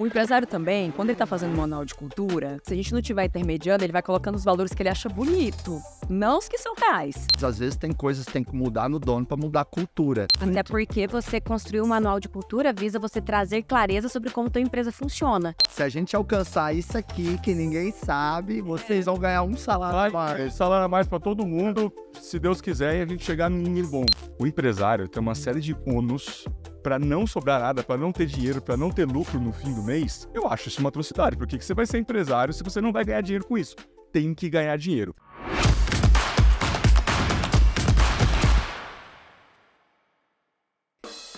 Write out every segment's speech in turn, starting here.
O empresário também, quando ele está fazendo manual de cultura, se a gente não tiver intermediando, ele vai colocando os valores que ele acha bonito, não os que são reais. Às vezes tem coisas que tem que mudar no dono para mudar a cultura. Até porque você construir um manual de cultura visa você trazer clareza sobre como tua empresa funciona. Se a gente alcançar isso aqui que ninguém sabe, vocês vão ganhar um salário a mais. Salário a mais para todo mundo, se Deus quiser, e a gente chegar num nível bom. O empresário tem uma série de ônus para não sobrar nada, para não ter dinheiro, para não ter lucro no fim do mês, eu acho isso uma atrocidade. Por que, que você vai ser empresário se você não vai ganhar dinheiro com isso? Tem que ganhar dinheiro.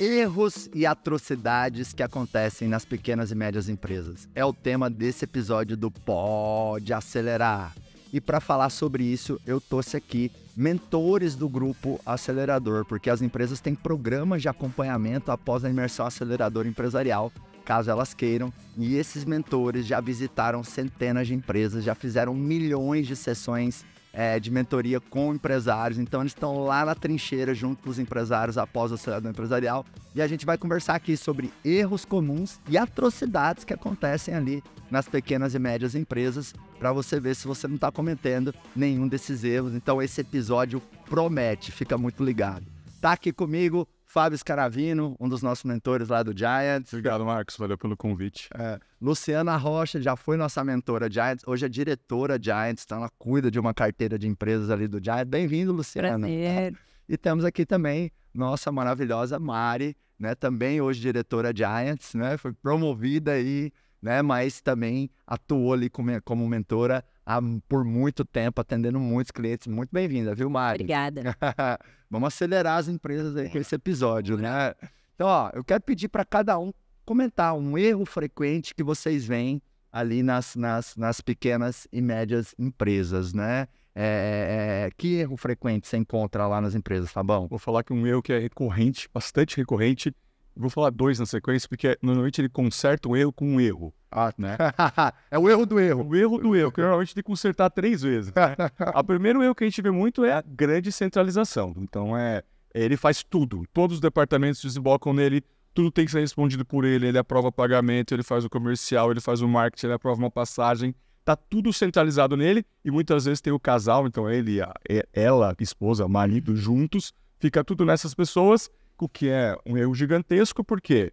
erros e atrocidades que acontecem nas pequenas e médias empresas. É o tema desse episódio do Pode Acelerar. E para falar sobre isso, eu trouxe aqui mentores do grupo acelerador, porque as empresas têm programas de acompanhamento após a imersão acelerador empresarial, caso elas queiram. E esses mentores já visitaram centenas de empresas, já fizeram milhões de sessões é, de mentoria com empresários. Então, eles estão lá na trincheira junto com os empresários após o acelerador empresarial. E a gente vai conversar aqui sobre erros comuns e atrocidades que acontecem ali nas pequenas e médias empresas, para você ver se você não está cometendo nenhum desses erros. Então, esse episódio promete, fica muito ligado. Tá aqui comigo Fábio Scaravino, um dos nossos mentores lá do Giants. Obrigado, Marcos. Valeu pelo convite. É. Luciana Rocha já foi nossa mentora Giants, hoje é diretora Giants, então ela cuida de uma carteira de empresas ali do Giants. Bem-vindo, Luciana. Prazer. E temos aqui também nossa maravilhosa Mari, né? Também hoje diretora Giants, né? Foi promovida aí, né? Mas também atuou ali como, como mentora há, por muito tempo, atendendo muitos clientes. Muito bem-vinda, viu, Mari? Obrigada. Vamos acelerar as empresas aí com esse episódio, né? Então, ó, eu quero pedir para cada um comentar um erro frequente que vocês veem ali nas, nas, nas pequenas e médias empresas, né? É, é, é, que erro frequente você encontra lá nas empresas, tá bom? Vou falar que um erro que é recorrente, bastante recorrente, Vou falar dois na sequência, porque normalmente ele conserta um erro com um erro. Ah, né? é o erro do erro. O erro do erro, que normalmente tem que consertar três vezes. Né? primeiro erro que a gente vê muito é a grande centralização. Então, é ele faz tudo. Todos os departamentos desembocam nele, tudo tem que ser respondido por ele. Ele aprova pagamento, ele faz o comercial, ele faz o marketing, ele aprova uma passagem. Tá tudo centralizado nele e muitas vezes tem o casal, então ele, a, ela, esposa, marido juntos, fica tudo nessas pessoas o que é um erro gigantesco, porque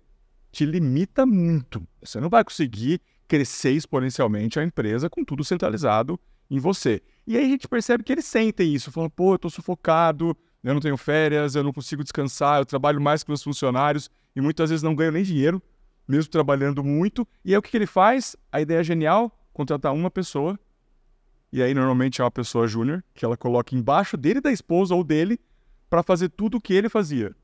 te limita muito. Você não vai conseguir crescer exponencialmente a empresa com tudo centralizado em você. E aí a gente percebe que eles sentem isso, falam, pô, eu estou sufocado, eu não tenho férias, eu não consigo descansar, eu trabalho mais que meus funcionários e muitas vezes não ganho nem dinheiro, mesmo trabalhando muito. E aí o que, que ele faz? A ideia é genial, contratar uma pessoa, e aí normalmente é uma pessoa júnior, que ela coloca embaixo dele da esposa ou dele, para fazer tudo o que ele fazia.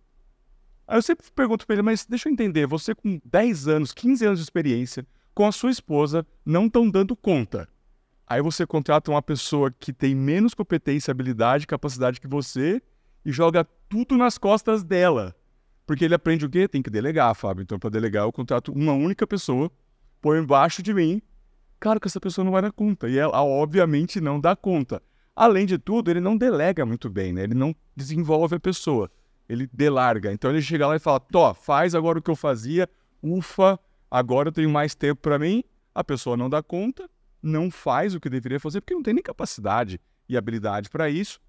Aí eu sempre pergunto para ele, mas deixa eu entender, você com 10 anos, 15 anos de experiência, com a sua esposa, não estão dando conta. Aí você contrata uma pessoa que tem menos competência, habilidade, capacidade que você e joga tudo nas costas dela. Porque ele aprende o quê? Tem que delegar, Fábio. Então, para delegar, eu contrato uma única pessoa, põe embaixo de mim. Claro que essa pessoa não vai dar conta. E ela, obviamente, não dá conta. Além de tudo, ele não delega muito bem, né? Ele não desenvolve a pessoa ele delarga. Então ele chega lá e fala: Tó, faz agora o que eu fazia, ufa, agora eu tenho mais tempo para mim. A pessoa não dá conta, não faz o que deveria fazer, porque não tem nem capacidade e habilidade para isso.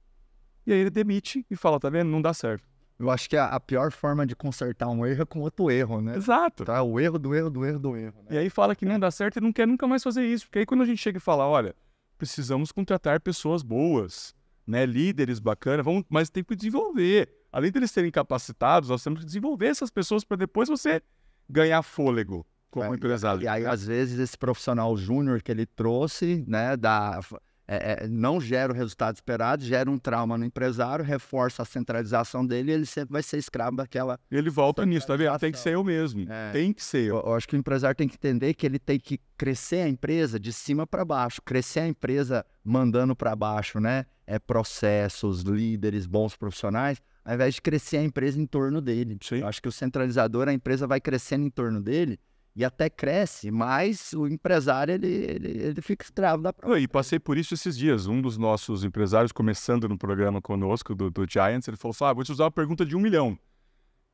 E aí ele demite e fala: tá vendo? Não dá certo. Eu acho que é a, pior forma de consertar um erro é com outro erro, né? Exato. Tá, o erro do erro do erro do erro. Né? E aí fala que não dá certo e não quer nunca mais fazer isso. Porque aí quando a gente chega e fala, olha, precisamos contratar pessoas boas, né? Líderes bacanas, vamos, mas tem que desenvolver além deles serem capacitados, nós temos que desenvolver essas pessoas para depois você ganhar fôlego como é, empresário. E aí, né? às vezes, esse profissional júnior que ele trouxe, né, da, é, é, não gera o resultado esperado, gera um trauma no empresário, reforça a centralização dele e ele sempre vai ser escravo daquela. Ele volta nisso, tá vendo? Ah, tem que ser eu mesmo. É. Tem que ser eu. eu. Eu acho que o empresário tem que entender que ele tem que crescer a empresa de cima para baixo, crescer a empresa mandando para baixo, né? É processos, líderes, bons profissionais, ao invés de crescer a empresa em torno dele. Sim. Eu acho que o centralizador, a empresa vai crescendo em torno dele e até cresce, mas o empresário ele, ele, ele fica escravo da própria. E passei por isso esses dias. Um dos nossos empresários, começando no programa conosco do, do Giants, ele falou assim: vou te usar uma pergunta de um milhão.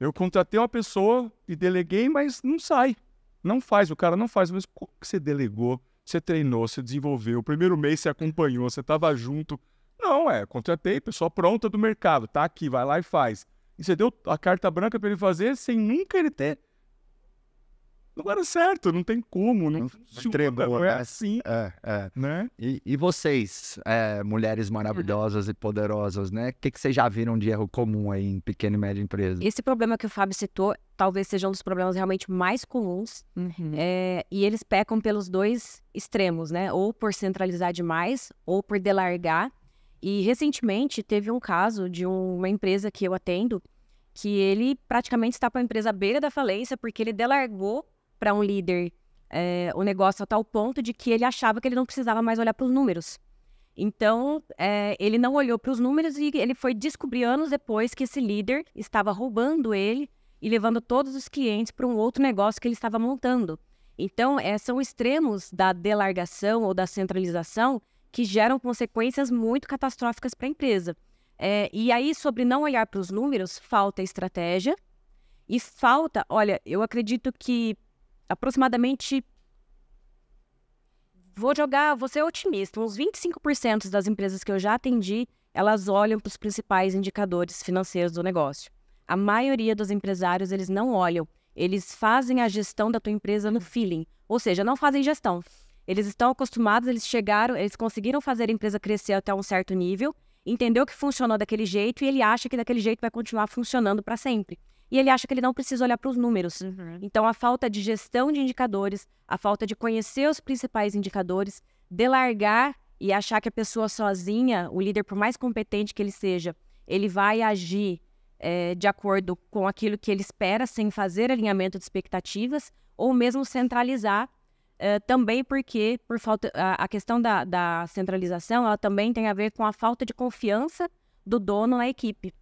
Eu contratei uma pessoa e deleguei, mas não sai. Não faz, o cara não faz. Mas como que você delegou? Você treinou, você desenvolveu. O primeiro mês você acompanhou, você estava junto. Não, é, contratei, pessoa pronta do mercado, tá aqui, vai lá e faz. E você deu a carta branca para ele fazer sem nunca ele ter. Não era é certo, não tem como, não, não entregou, não é né? assim. É, é. Né? E, e vocês, é, mulheres maravilhosas e poderosas, né? O que, que vocês já viram de erro comum aí em pequena e média empresa? Esse problema que o Fábio citou talvez seja um dos problemas realmente mais comuns. Uhum. É, e eles pecam pelos dois extremos, né? Ou por centralizar demais, ou por delargar. E recentemente teve um caso de uma empresa que eu atendo que ele praticamente está com a empresa à beira da falência porque ele delargou para um líder é, o negócio a tal ponto de que ele achava que ele não precisava mais olhar para os números. Então, é, ele não olhou para os números e ele foi descobrir anos depois que esse líder estava roubando ele e levando todos os clientes para um outro negócio que ele estava montando. Então, é, são extremos da delargação ou da centralização que geram consequências muito catastróficas para a empresa. É, e aí, sobre não olhar para os números, falta estratégia e falta, olha, eu acredito que aproximadamente. Vou jogar, vou ser otimista, uns 25% das empresas que eu já atendi, elas olham para os principais indicadores financeiros do negócio. A maioria dos empresários, eles não olham. Eles fazem a gestão da tua empresa no feeling, ou seja, não fazem gestão. Eles estão acostumados, eles chegaram, eles conseguiram fazer a empresa crescer até um certo nível, entendeu que funcionou daquele jeito e ele acha que daquele jeito vai continuar funcionando para sempre. E ele acha que ele não precisa olhar para os números. Uhum. Então, a falta de gestão de indicadores, a falta de conhecer os principais indicadores, delargar e achar que a pessoa sozinha, o líder, por mais competente que ele seja, ele vai agir é, de acordo com aquilo que ele espera, sem fazer alinhamento de expectativas, ou mesmo centralizar eh, também porque por falta a, a questão da, da, centralização ela também tem a ver com a falta de confiança do dono na equipe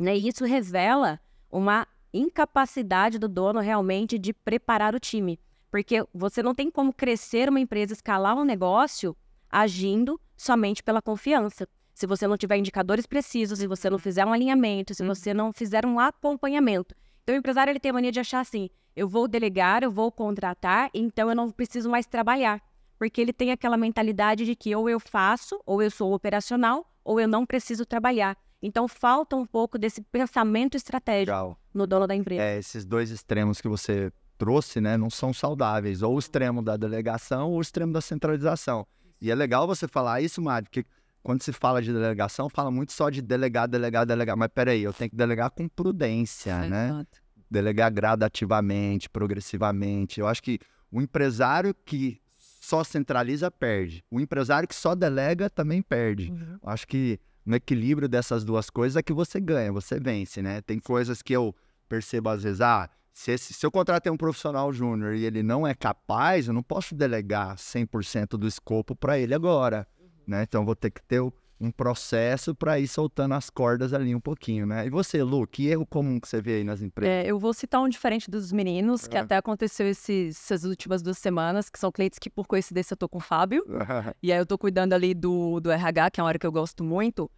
né? e isso revela uma incapacidade do dono realmente de preparar o time porque você não tem como crescer uma empresa escalar um negócio agindo somente pela confiança se você não tiver indicadores precisos se você não fizer um alinhamento se uhum. você não fizer um acompanhamento então o empresário ele tem a mania de achar assim eu vou delegar, eu vou contratar, então eu não preciso mais trabalhar. Porque ele tem aquela mentalidade de que ou eu faço, ou eu sou operacional, ou eu não preciso trabalhar. Então falta um pouco desse pensamento estratégico Legal. no dono da empresa. É, esses dois extremos que você trouxe, né, não são saudáveis. Ou o extremo da delegação ou o extremo da centralização. E é legal você falar isso, Mário, porque quando se fala de delegação, fala muito só de delegar, delegar, delegar. Mas peraí, eu tenho que delegar com prudência, né? Exato. né? delegar gradativamente, progressivamente. Eu acho que o empresário que só centraliza perde. O empresário que só delega também perde. Uhum. Eu acho que no equilíbrio dessas duas coisas é que você ganha, você vence, né? Tem coisas que eu percebo às vezes, ah, se, esse, se eu contratei um profissional júnior e ele não é capaz, eu não posso delegar 100% do escopo para ele agora, uhum. né? Então vou ter que ter o um processo para ir soltando as cordas ali um pouquinho, né? E você, Lu, que erro comum que você vê aí nas é, empresas? É, eu vou citar um diferente dos meninos, que é. até aconteceu esses, essas últimas duas semanas, que são clientes que, por coincidência, eu tô com o Fábio. Ah. e aí eu tô cuidando ali do, do RH, que é uma área que eu gosto muito.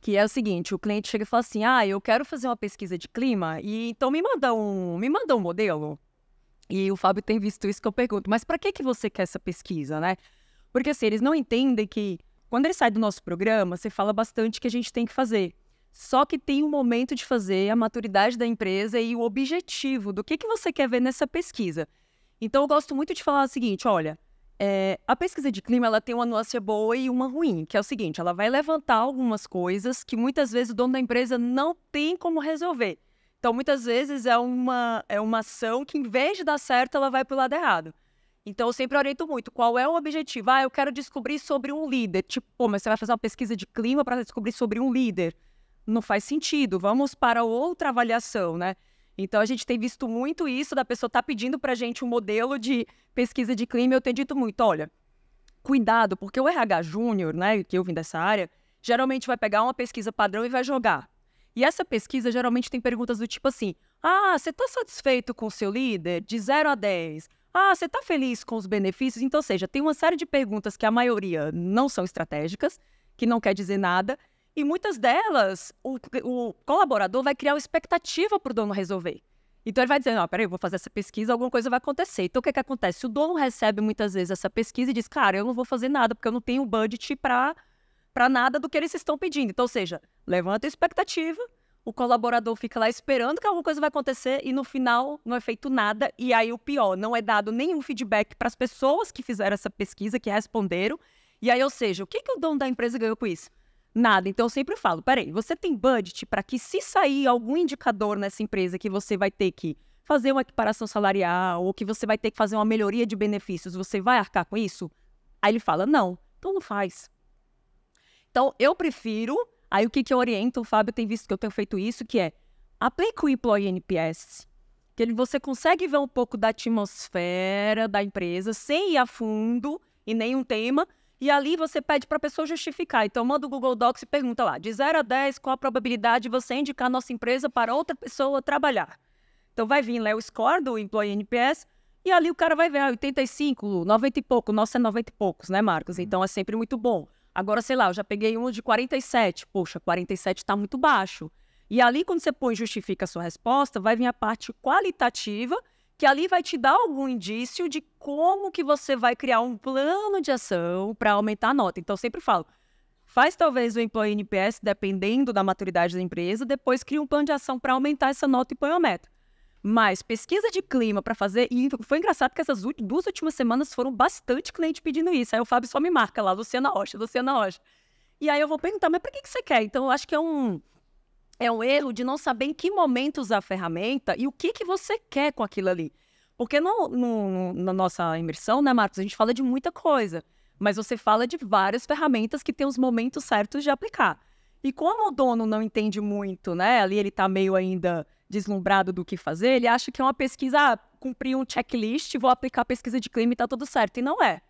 Que é o seguinte, o cliente chega e fala assim: Ah, eu quero fazer uma pesquisa de clima, e então me manda um, me manda um modelo. E o Fábio tem visto isso que eu pergunto, mas para que, que você quer essa pesquisa, né? Porque assim, eles não entendem que quando ele sai do nosso programa, você fala bastante que a gente tem que fazer. Só que tem um momento de fazer a maturidade da empresa e o objetivo do que, que você quer ver nessa pesquisa. Então, eu gosto muito de falar o seguinte: olha, é, a pesquisa de clima ela tem uma nuance boa e uma ruim, que é o seguinte: ela vai levantar algumas coisas que muitas vezes o dono da empresa não tem como resolver. Então, muitas vezes é uma, é uma ação que, em vez de dar certo, ela vai para o lado errado. Então, eu sempre oriento muito. Qual é o objetivo? Ah, eu quero descobrir sobre um líder. Tipo, pô, mas você vai fazer uma pesquisa de clima para descobrir sobre um líder. Não faz sentido. Vamos para outra avaliação, né? Então, a gente tem visto muito isso da pessoa estar tá pedindo para a gente um modelo de pesquisa de clima. Eu tenho dito muito, olha, cuidado, porque o RH júnior, né, que eu vim dessa área, geralmente vai pegar uma pesquisa padrão e vai jogar. E essa pesquisa geralmente tem perguntas do tipo assim: ah, você está satisfeito com o seu líder? De 0 a 10. Ah, você está feliz com os benefícios? Então, ou seja, tem uma série de perguntas que a maioria não são estratégicas, que não quer dizer nada, e muitas delas o, o colaborador vai criar uma expectativa para o dono resolver. Então ele vai dizer, não, peraí, vou fazer essa pesquisa, alguma coisa vai acontecer. Então o que, que acontece? O dono recebe muitas vezes essa pesquisa e diz, cara, eu não vou fazer nada, porque eu não tenho budget para nada do que eles estão pedindo. Então, ou seja, levanta a expectativa, o colaborador fica lá esperando que alguma coisa vai acontecer e no final não é feito nada. E aí o pior, não é dado nenhum feedback para as pessoas que fizeram essa pesquisa, que responderam. E aí, ou seja, o que, que o dono da empresa ganhou com isso? Nada. Então eu sempre falo, peraí, você tem budget para que se sair algum indicador nessa empresa que você vai ter que fazer uma equiparação salarial ou que você vai ter que fazer uma melhoria de benefícios, você vai arcar com isso? Aí ele fala, não, então não faz. Então eu prefiro Aí o que, que eu oriento, o Fábio tem visto que eu tenho feito isso, que é aplica o Employee NPS, que ele, você consegue ver um pouco da atmosfera da empresa sem ir a fundo e nenhum tema, e ali você pede para a pessoa justificar. Então, manda o Google Docs e pergunta lá, de 0 a 10, qual a probabilidade de você indicar nossa empresa para outra pessoa trabalhar? Então, vai vir lá né, o score do Employee NPS, e ali o cara vai ver, ah, 85, 90 e pouco, nossa é 90 e poucos, né, Marcos? Uhum. Então, é sempre muito bom. Agora, sei lá, eu já peguei um de 47. Poxa, 47 está muito baixo. E ali, quando você põe justifica a sua resposta, vai vir a parte qualitativa, que ali vai te dar algum indício de como que você vai criar um plano de ação para aumentar a nota. Então, eu sempre falo, faz talvez o employee NPS, dependendo da maturidade da empresa, depois cria um plano de ação para aumentar essa nota e põe a meta. Mas pesquisa de clima para fazer, e foi engraçado porque essas duas últimas semanas foram bastante cliente pedindo isso. Aí o Fábio só me marca lá, Luciana Rocha, Luciana Rocha. E aí eu vou perguntar, mas para que, que você quer? Então eu acho que é um, é um erro de não saber em que momento usar a ferramenta e o que, que você quer com aquilo ali. Porque no, no, na nossa imersão, né, Marcos, a gente fala de muita coisa, mas você fala de várias ferramentas que tem os momentos certos de aplicar. E como o dono não entende muito, né, ali ele está meio ainda deslumbrado do que fazer, ele acha que é uma pesquisa, ah, cumpri um checklist, vou aplicar a pesquisa de clima e tá tudo certo. E não é.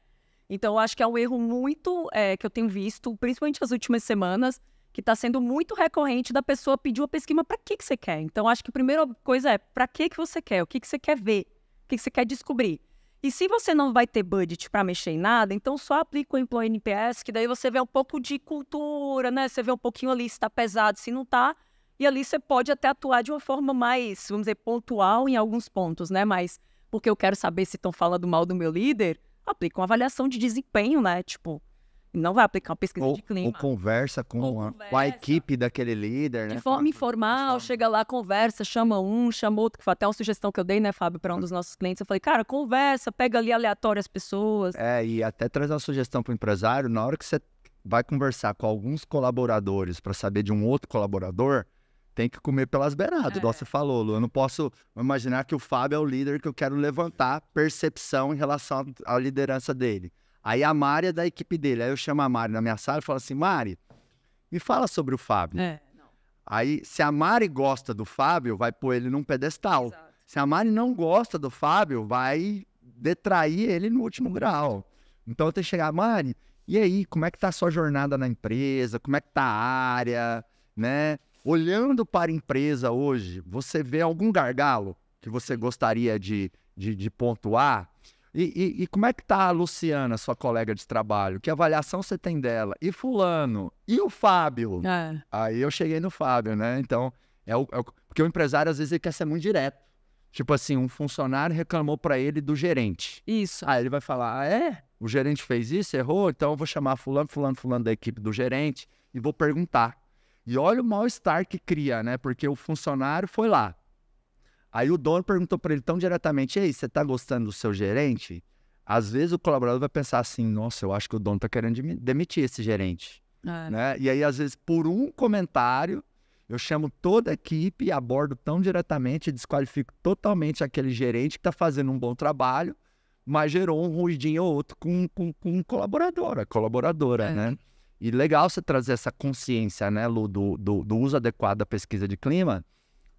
Então, eu acho que é um erro muito é, que eu tenho visto, principalmente nas últimas semanas, que está sendo muito recorrente da pessoa pedir uma pesquisa, para que, que você quer? Então, acho que a primeira coisa é, para que, que você quer? O que, que você quer ver? O que, que você quer descobrir? E se você não vai ter budget para mexer em nada, então só aplica o Employee NPS, que daí você vê um pouco de cultura, né? Você vê um pouquinho ali se está pesado, se não está e ali você pode até atuar de uma forma mais, vamos dizer, pontual em alguns pontos, né? Mas porque eu quero saber se estão falando mal do meu líder, aplica uma avaliação de desempenho, né? Tipo, não vai aplicar uma pesquisa ou, de clima. Ou conversa com, ou a, conversa. com a equipe daquele líder, né? De forma informal, chega lá, conversa, chama um, chama outro, que foi até uma sugestão que eu dei, né, Fábio, para um hum. dos nossos clientes. Eu falei, cara, conversa, pega ali aleatório as pessoas. É, e até traz uma sugestão para o empresário, na hora que você vai conversar com alguns colaboradores para saber de um outro colaborador, tem que comer pelas beiradas, é. igual você falou, Lu. Eu não posso imaginar que o Fábio é o líder que eu quero levantar percepção em relação à liderança dele. Aí a Mari é da equipe dele. Aí eu chamo a Mari na minha sala e falo assim: Mari, me fala sobre o Fábio. É, Aí, se a Mari gosta do Fábio, vai pôr ele num pedestal. Exato. Se a Mari não gosta do Fábio, vai detrair ele no último grau. Então, eu tenho que chegar, Mari, e aí, como é que tá a sua jornada na empresa? Como é que tá a área, né? Olhando para a empresa hoje, você vê algum gargalo que você gostaria de, de, de pontuar? E, e, e, como é que está a Luciana, sua colega de trabalho? Que avaliação você tem dela? E fulano? E o Fábio? É. Aí eu cheguei no Fábio, né? Então, é, o, é o, porque o empresário às vezes ele quer ser muito direto. Tipo assim, um funcionário reclamou para ele do gerente. Isso. Aí ele vai falar, ah, é? O gerente fez isso, errou, então eu vou chamar fulano, fulano, fulano da equipe do gerente e vou perguntar. E olha o mal-estar que cria, né? Porque o funcionário foi lá. Aí o dono perguntou para ele tão diretamente: Ei, você tá gostando do seu gerente? Às vezes o colaborador vai pensar assim: Nossa, eu acho que o dono tá querendo demitir esse gerente. É. Né? E aí, às vezes, por um comentário, eu chamo toda a equipe, abordo tão diretamente, desqualifico totalmente aquele gerente que tá fazendo um bom trabalho, mas gerou um ruidinho ou outro com, com, com colaboradora, colaboradora, é. né? E legal você trazer essa consciência, né, Lu, do, do, do uso adequado da pesquisa de clima,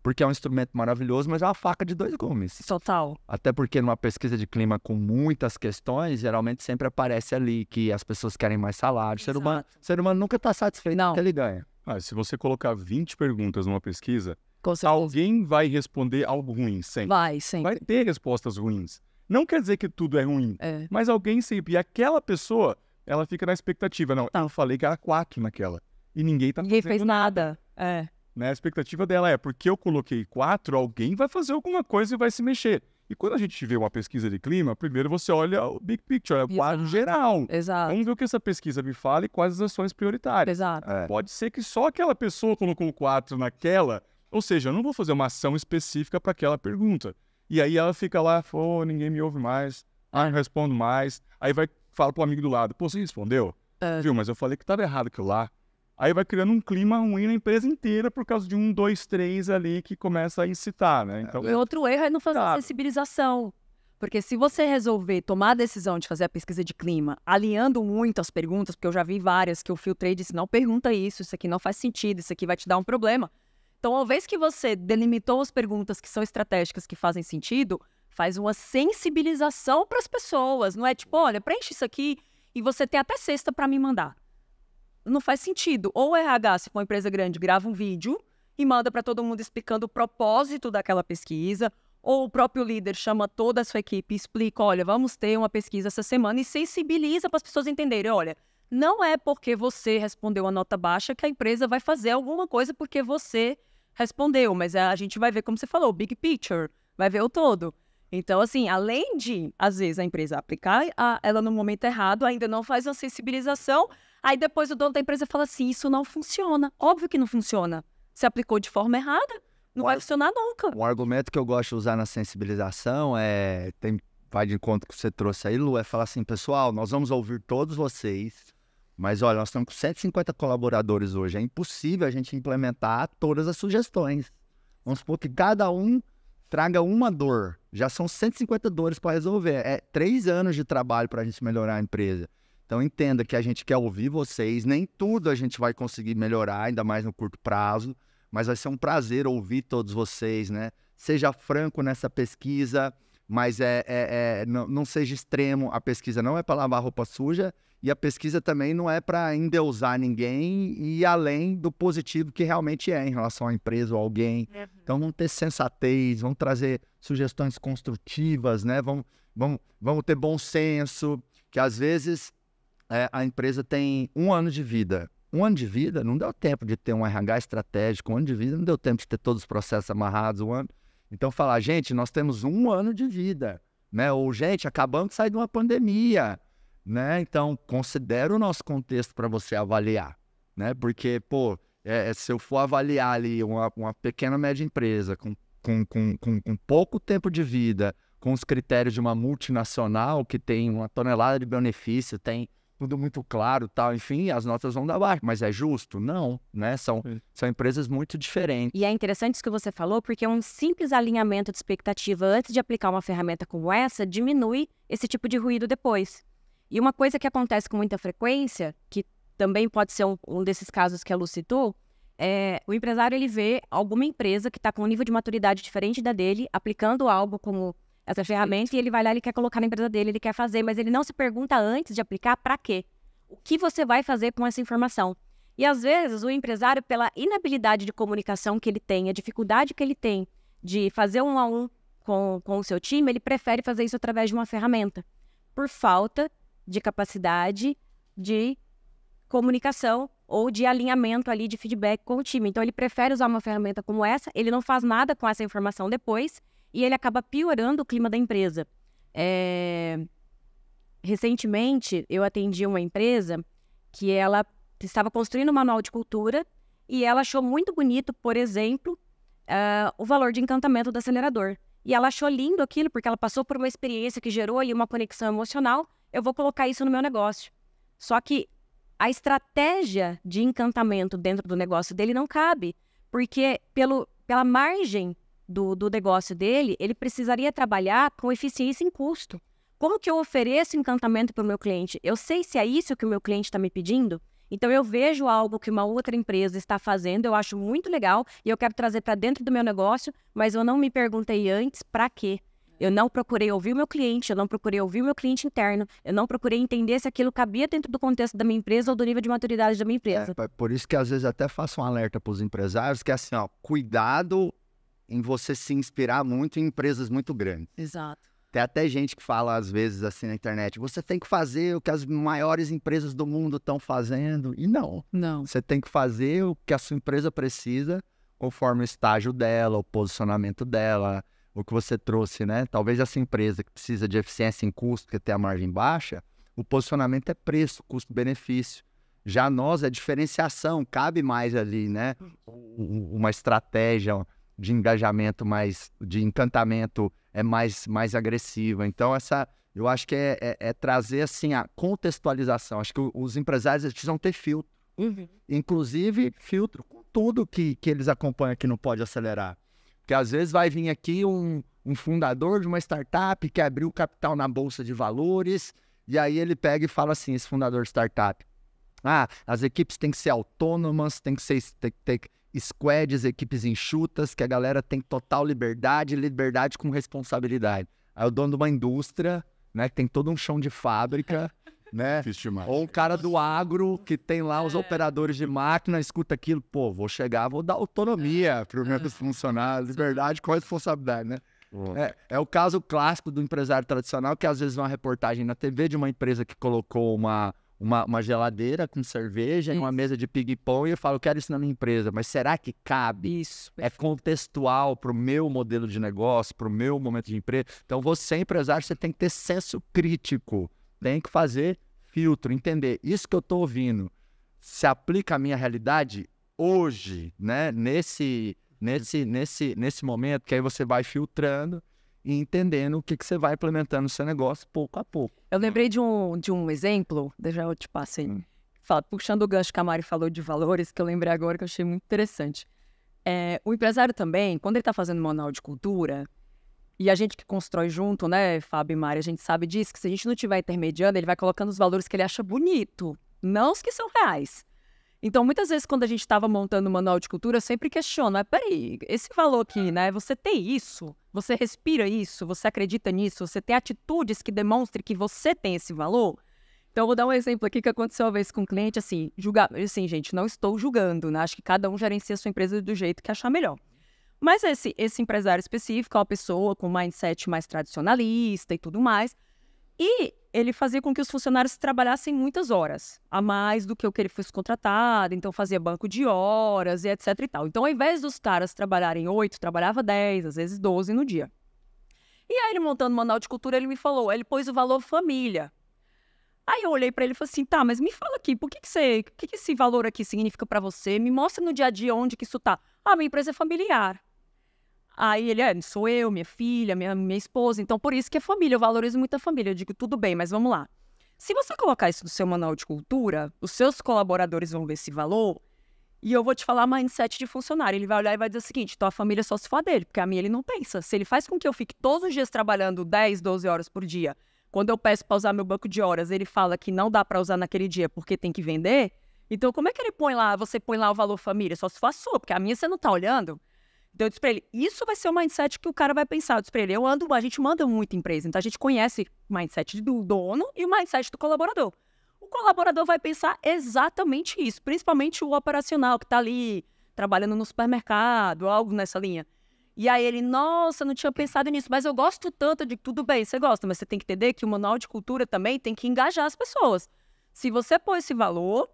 porque é um instrumento maravilhoso, mas é uma faca de dois gumes. Total. Até porque numa pesquisa de clima com muitas questões, geralmente sempre aparece ali que as pessoas querem mais salário. O ser humano, ser humano nunca está satisfeito Não. com o que ele ganha. Ah, se você colocar 20 perguntas numa pesquisa, alguém vai responder algo ruim sempre. Vai, sempre. Vai ter respostas ruins. Não quer dizer que tudo é ruim, é. mas alguém sempre. E aquela pessoa ela fica na expectativa. Não, tá. eu falei que era quatro naquela. E ninguém tá Ninguém fez nada. É. Né? A expectativa dela é, porque eu coloquei quatro, alguém vai fazer alguma coisa e vai se mexer. E quando a gente vê uma pesquisa de clima, primeiro você olha o big picture, é o quadro geral. Exato. Vamos ver o que essa pesquisa me fala e quais as ações prioritárias. Exato. É. Pode ser que só aquela pessoa colocou quatro naquela, ou seja, eu não vou fazer uma ação específica para aquela pergunta. E aí ela fica lá, pô, ninguém me ouve mais, ah, não respondo mais. Aí vai fala pro amigo do lado, pô, você respondeu? Ah. Viu, mas eu falei que tava errado aquilo lá. Aí vai criando um clima ruim na empresa inteira por causa de um, dois, três ali que começa a incitar, né? Então, e outro erro é não fazer claro. sensibilização. Porque se você resolver tomar a decisão de fazer a pesquisa de clima, alinhando muito as perguntas, porque eu já vi várias que eu filtrei e disse, não pergunta isso, isso aqui não faz sentido, isso aqui vai te dar um problema. Então, uma vez que você delimitou as perguntas que são estratégicas, que fazem sentido, faz uma sensibilização para as pessoas. Não é tipo, olha, preenche isso aqui e você tem até sexta para me mandar. Não faz sentido. Ou o RH, se for uma empresa grande, grava um vídeo e manda para todo mundo explicando o propósito daquela pesquisa, ou o próprio líder chama toda a sua equipe e explica: olha, vamos ter uma pesquisa essa semana e sensibiliza para as pessoas entenderem: olha, não é porque você respondeu a nota baixa que a empresa vai fazer alguma coisa porque você respondeu, mas a gente vai ver, como você falou, big picture, vai ver o todo. Então, assim, além de, às vezes, a empresa aplicar a, ela no momento errado, ainda não faz uma sensibilização, aí depois o dono da empresa fala assim: isso não funciona. Óbvio que não funciona. Se aplicou de forma errada, não vai funcionar nunca. Um argumento que eu gosto de usar na sensibilização é. Tem, vai de encontro que você trouxe aí, Lu, é falar assim, pessoal, nós vamos ouvir todos vocês, mas olha, nós estamos com 150 colaboradores hoje. É impossível a gente implementar todas as sugestões. Vamos supor que cada um traga uma dor. Já são 150 dores para resolver. É três anos de trabalho para a gente melhorar a empresa. Então entenda que a gente quer ouvir vocês. Nem tudo a gente vai conseguir melhorar, ainda mais no curto prazo. Mas vai ser um prazer ouvir todos vocês, né? Seja franco nessa pesquisa, mas é, é, é não, não seja extremo. A pesquisa não é para lavar roupa suja e a pesquisa também não é para endeusar ninguém e ir além do positivo que realmente é em relação à empresa ou alguém. Uhum. Então vamos ter sensatez, vamos trazer sugestões construtivas, né? Vamos, vamos, vamos ter bom senso, que às vezes é, a empresa tem um ano de vida. Um ano de vida não deu tempo de ter um RH estratégico, um ano de vida não deu tempo de ter todos os processos amarrados, um ano. Então falar, gente, nós temos um ano de vida, né? Ou gente, acabamos de sair de uma pandemia né? Então, considera o nosso contexto para você avaliar, né? Porque, pô, é, é, se eu for avaliar ali uma, uma pequena média empresa com, com, com, com, com pouco tempo de vida, com os critérios de uma multinacional que tem uma tonelada de benefício, tem tudo muito claro, tal, enfim, as notas vão dar baixo, mas é justo? Não, né? São, são empresas muito diferentes. E é interessante isso que você falou, porque um simples alinhamento de expectativa antes de aplicar uma ferramenta como essa diminui esse tipo de ruído depois. E uma coisa que acontece com muita frequência, que também pode ser um, um desses casos que a Lu citou, é, o empresário ele vê alguma empresa que está com um nível de maturidade diferente da dele, aplicando algo como essa ferramenta, e ele vai lá, ele quer colocar na empresa dele, ele quer fazer, mas ele não se pergunta antes de aplicar para quê? O que você vai fazer com essa informação? E às vezes o empresário, pela inabilidade de comunicação que ele tem, a dificuldade que ele tem de fazer um a um com, com o seu time, ele prefere fazer isso através de uma ferramenta, por falta de capacidade de comunicação ou de alinhamento ali de feedback com o time. Então ele prefere usar uma ferramenta como essa, ele não faz nada com essa informação depois e ele acaba piorando o clima da empresa. É... Recentemente eu atendi uma empresa que ela estava construindo um manual de cultura e ela achou muito bonito, por exemplo, uh, o valor de encantamento do acelerador. E ela achou lindo aquilo porque ela passou por uma experiência que gerou ali uma conexão emocional eu vou colocar isso no meu negócio. Só que a estratégia de encantamento dentro do negócio dele não cabe, porque pelo, pela margem do, do negócio dele, ele precisaria trabalhar com eficiência em custo. Como que eu ofereço encantamento para o meu cliente? Eu sei se é isso que o meu cliente está me pedindo? Então eu vejo algo que uma outra empresa está fazendo, eu acho muito legal e eu quero trazer para dentro do meu negócio, mas eu não me perguntei antes para quê. Eu não procurei ouvir o meu cliente, eu não procurei ouvir o meu cliente interno, eu não procurei entender se aquilo cabia dentro do contexto da minha empresa ou do nível de maturidade da minha é, empresa. É, por isso que às vezes até faço um alerta para os empresários que é assim, ó, cuidado em você se inspirar muito em empresas muito grandes. Exato. Tem até gente que fala às vezes assim na internet, você tem que fazer o que as maiores empresas do mundo estão fazendo. E não. Não. Você tem que fazer o que a sua empresa precisa, conforme o estágio dela, o posicionamento dela, o que você trouxe, né? Talvez essa empresa que precisa de eficiência em custo, que tem a margem baixa, o posicionamento é preço, custo-benefício. Já nós é diferenciação, cabe mais ali, né? Uma estratégia de engajamento mais, de encantamento é mais, mais agressiva. Então, essa, eu acho que é, é, é trazer assim a contextualização. Acho que os empresários precisam ter filtro. Uhum. Inclusive, filtro com tudo que, que eles acompanham que não pode acelerar. Porque às vezes vai vir aqui um, um fundador de uma startup que abriu capital na bolsa de valores, e aí ele pega e fala assim: esse fundador de startup, ah, as equipes têm que ser autônomas, tem que ser tem, tem, squads, equipes enxutas, que a galera tem total liberdade, liberdade com responsabilidade. Aí o dono de uma indústria, né, que tem todo um chão de fábrica, né? Ou um cara do agro que tem lá os é. operadores de máquina, escuta aquilo, pô, vou chegar, vou dar autonomia é. para os meus é. funcionários, liberdade com responsabilidade, né? É, é o caso clássico do empresário tradicional, que às vezes uma reportagem na TV de uma empresa que colocou uma, uma, uma geladeira com cerveja isso. e uma mesa de ping-pong e eu falo, quero isso na minha empresa, mas será que cabe? Isso. É contextual para o meu modelo de negócio, para o meu momento de empresa. Então, você, empresário, você tem que ter senso crítico tem que fazer filtro, entender isso que eu estou ouvindo se aplica à minha realidade hoje, né? Nesse, nesse, nesse, nesse momento que aí você vai filtrando e entendendo o que, que você vai implementando no seu negócio pouco a pouco. Eu lembrei de um, de um exemplo, deixa eu te passei, hum. puxando o gancho que a Mari falou de valores, que eu lembrei agora que eu achei muito interessante. É, o empresário também, quando ele está fazendo uma aula de cultura, e a gente que constrói junto, né, Fábio e Mari, a gente sabe disso, que se a gente não tiver intermediando, ele vai colocando os valores que ele acha bonito, não os que são reais. Então, muitas vezes, quando a gente estava montando o manual de cultura, eu sempre questiono, ah, peraí, esse valor aqui, né, você tem isso? Você respira isso? Você acredita nisso? Você tem atitudes que demonstrem que você tem esse valor? Então, vou dar um exemplo aqui que aconteceu uma vez com um cliente, assim, julgar, assim, gente, não estou julgando, né, acho que cada um gerencia a sua empresa do jeito que achar melhor. Mas esse, esse empresário específico é uma pessoa com mindset mais tradicionalista e tudo mais. E ele fazia com que os funcionários trabalhassem muitas horas, a mais do que o que ele fosse contratado, então fazia banco de horas e etc e tal. Então, ao invés dos caras trabalharem oito, trabalhava dez, às vezes doze no dia. E aí, ele montando o Manual de Cultura, ele me falou, ele pôs o valor família. Aí eu olhei para ele e falei assim, tá, mas me fala aqui, por que que, você, que, que esse valor aqui significa para você? Me mostra no dia a dia onde que isso tá. Ah, minha empresa é familiar. Aí ele, é, sou eu, minha filha, minha, minha esposa, então por isso que é família, eu valorizo muito a família. Eu digo, tudo bem, mas vamos lá. Se você colocar isso no seu manual de cultura, os seus colaboradores vão ver esse valor e eu vou te falar mindset de funcionário. Ele vai olhar e vai dizer o seguinte: tua família só se for dele, porque a minha ele não pensa. Se ele faz com que eu fique todos os dias trabalhando 10, 12 horas por dia, quando eu peço para usar meu banco de horas, ele fala que não dá para usar naquele dia porque tem que vender. Então, como é que ele põe lá, você põe lá o valor família? Só se for a sua, porque a minha você não está olhando. Então eu disse pra ele, isso vai ser o mindset que o cara vai pensar. Eu disse pra ele, eu ando, a gente manda muito empresa, então a gente conhece o mindset do dono e o mindset do colaborador. O colaborador vai pensar exatamente isso, principalmente o operacional que tá ali trabalhando no supermercado, algo nessa linha. E aí ele, nossa, não tinha pensado nisso, mas eu gosto tanto de tudo bem, você gosta, mas você tem que entender que o manual de cultura também tem que engajar as pessoas. Se você pôr esse valor,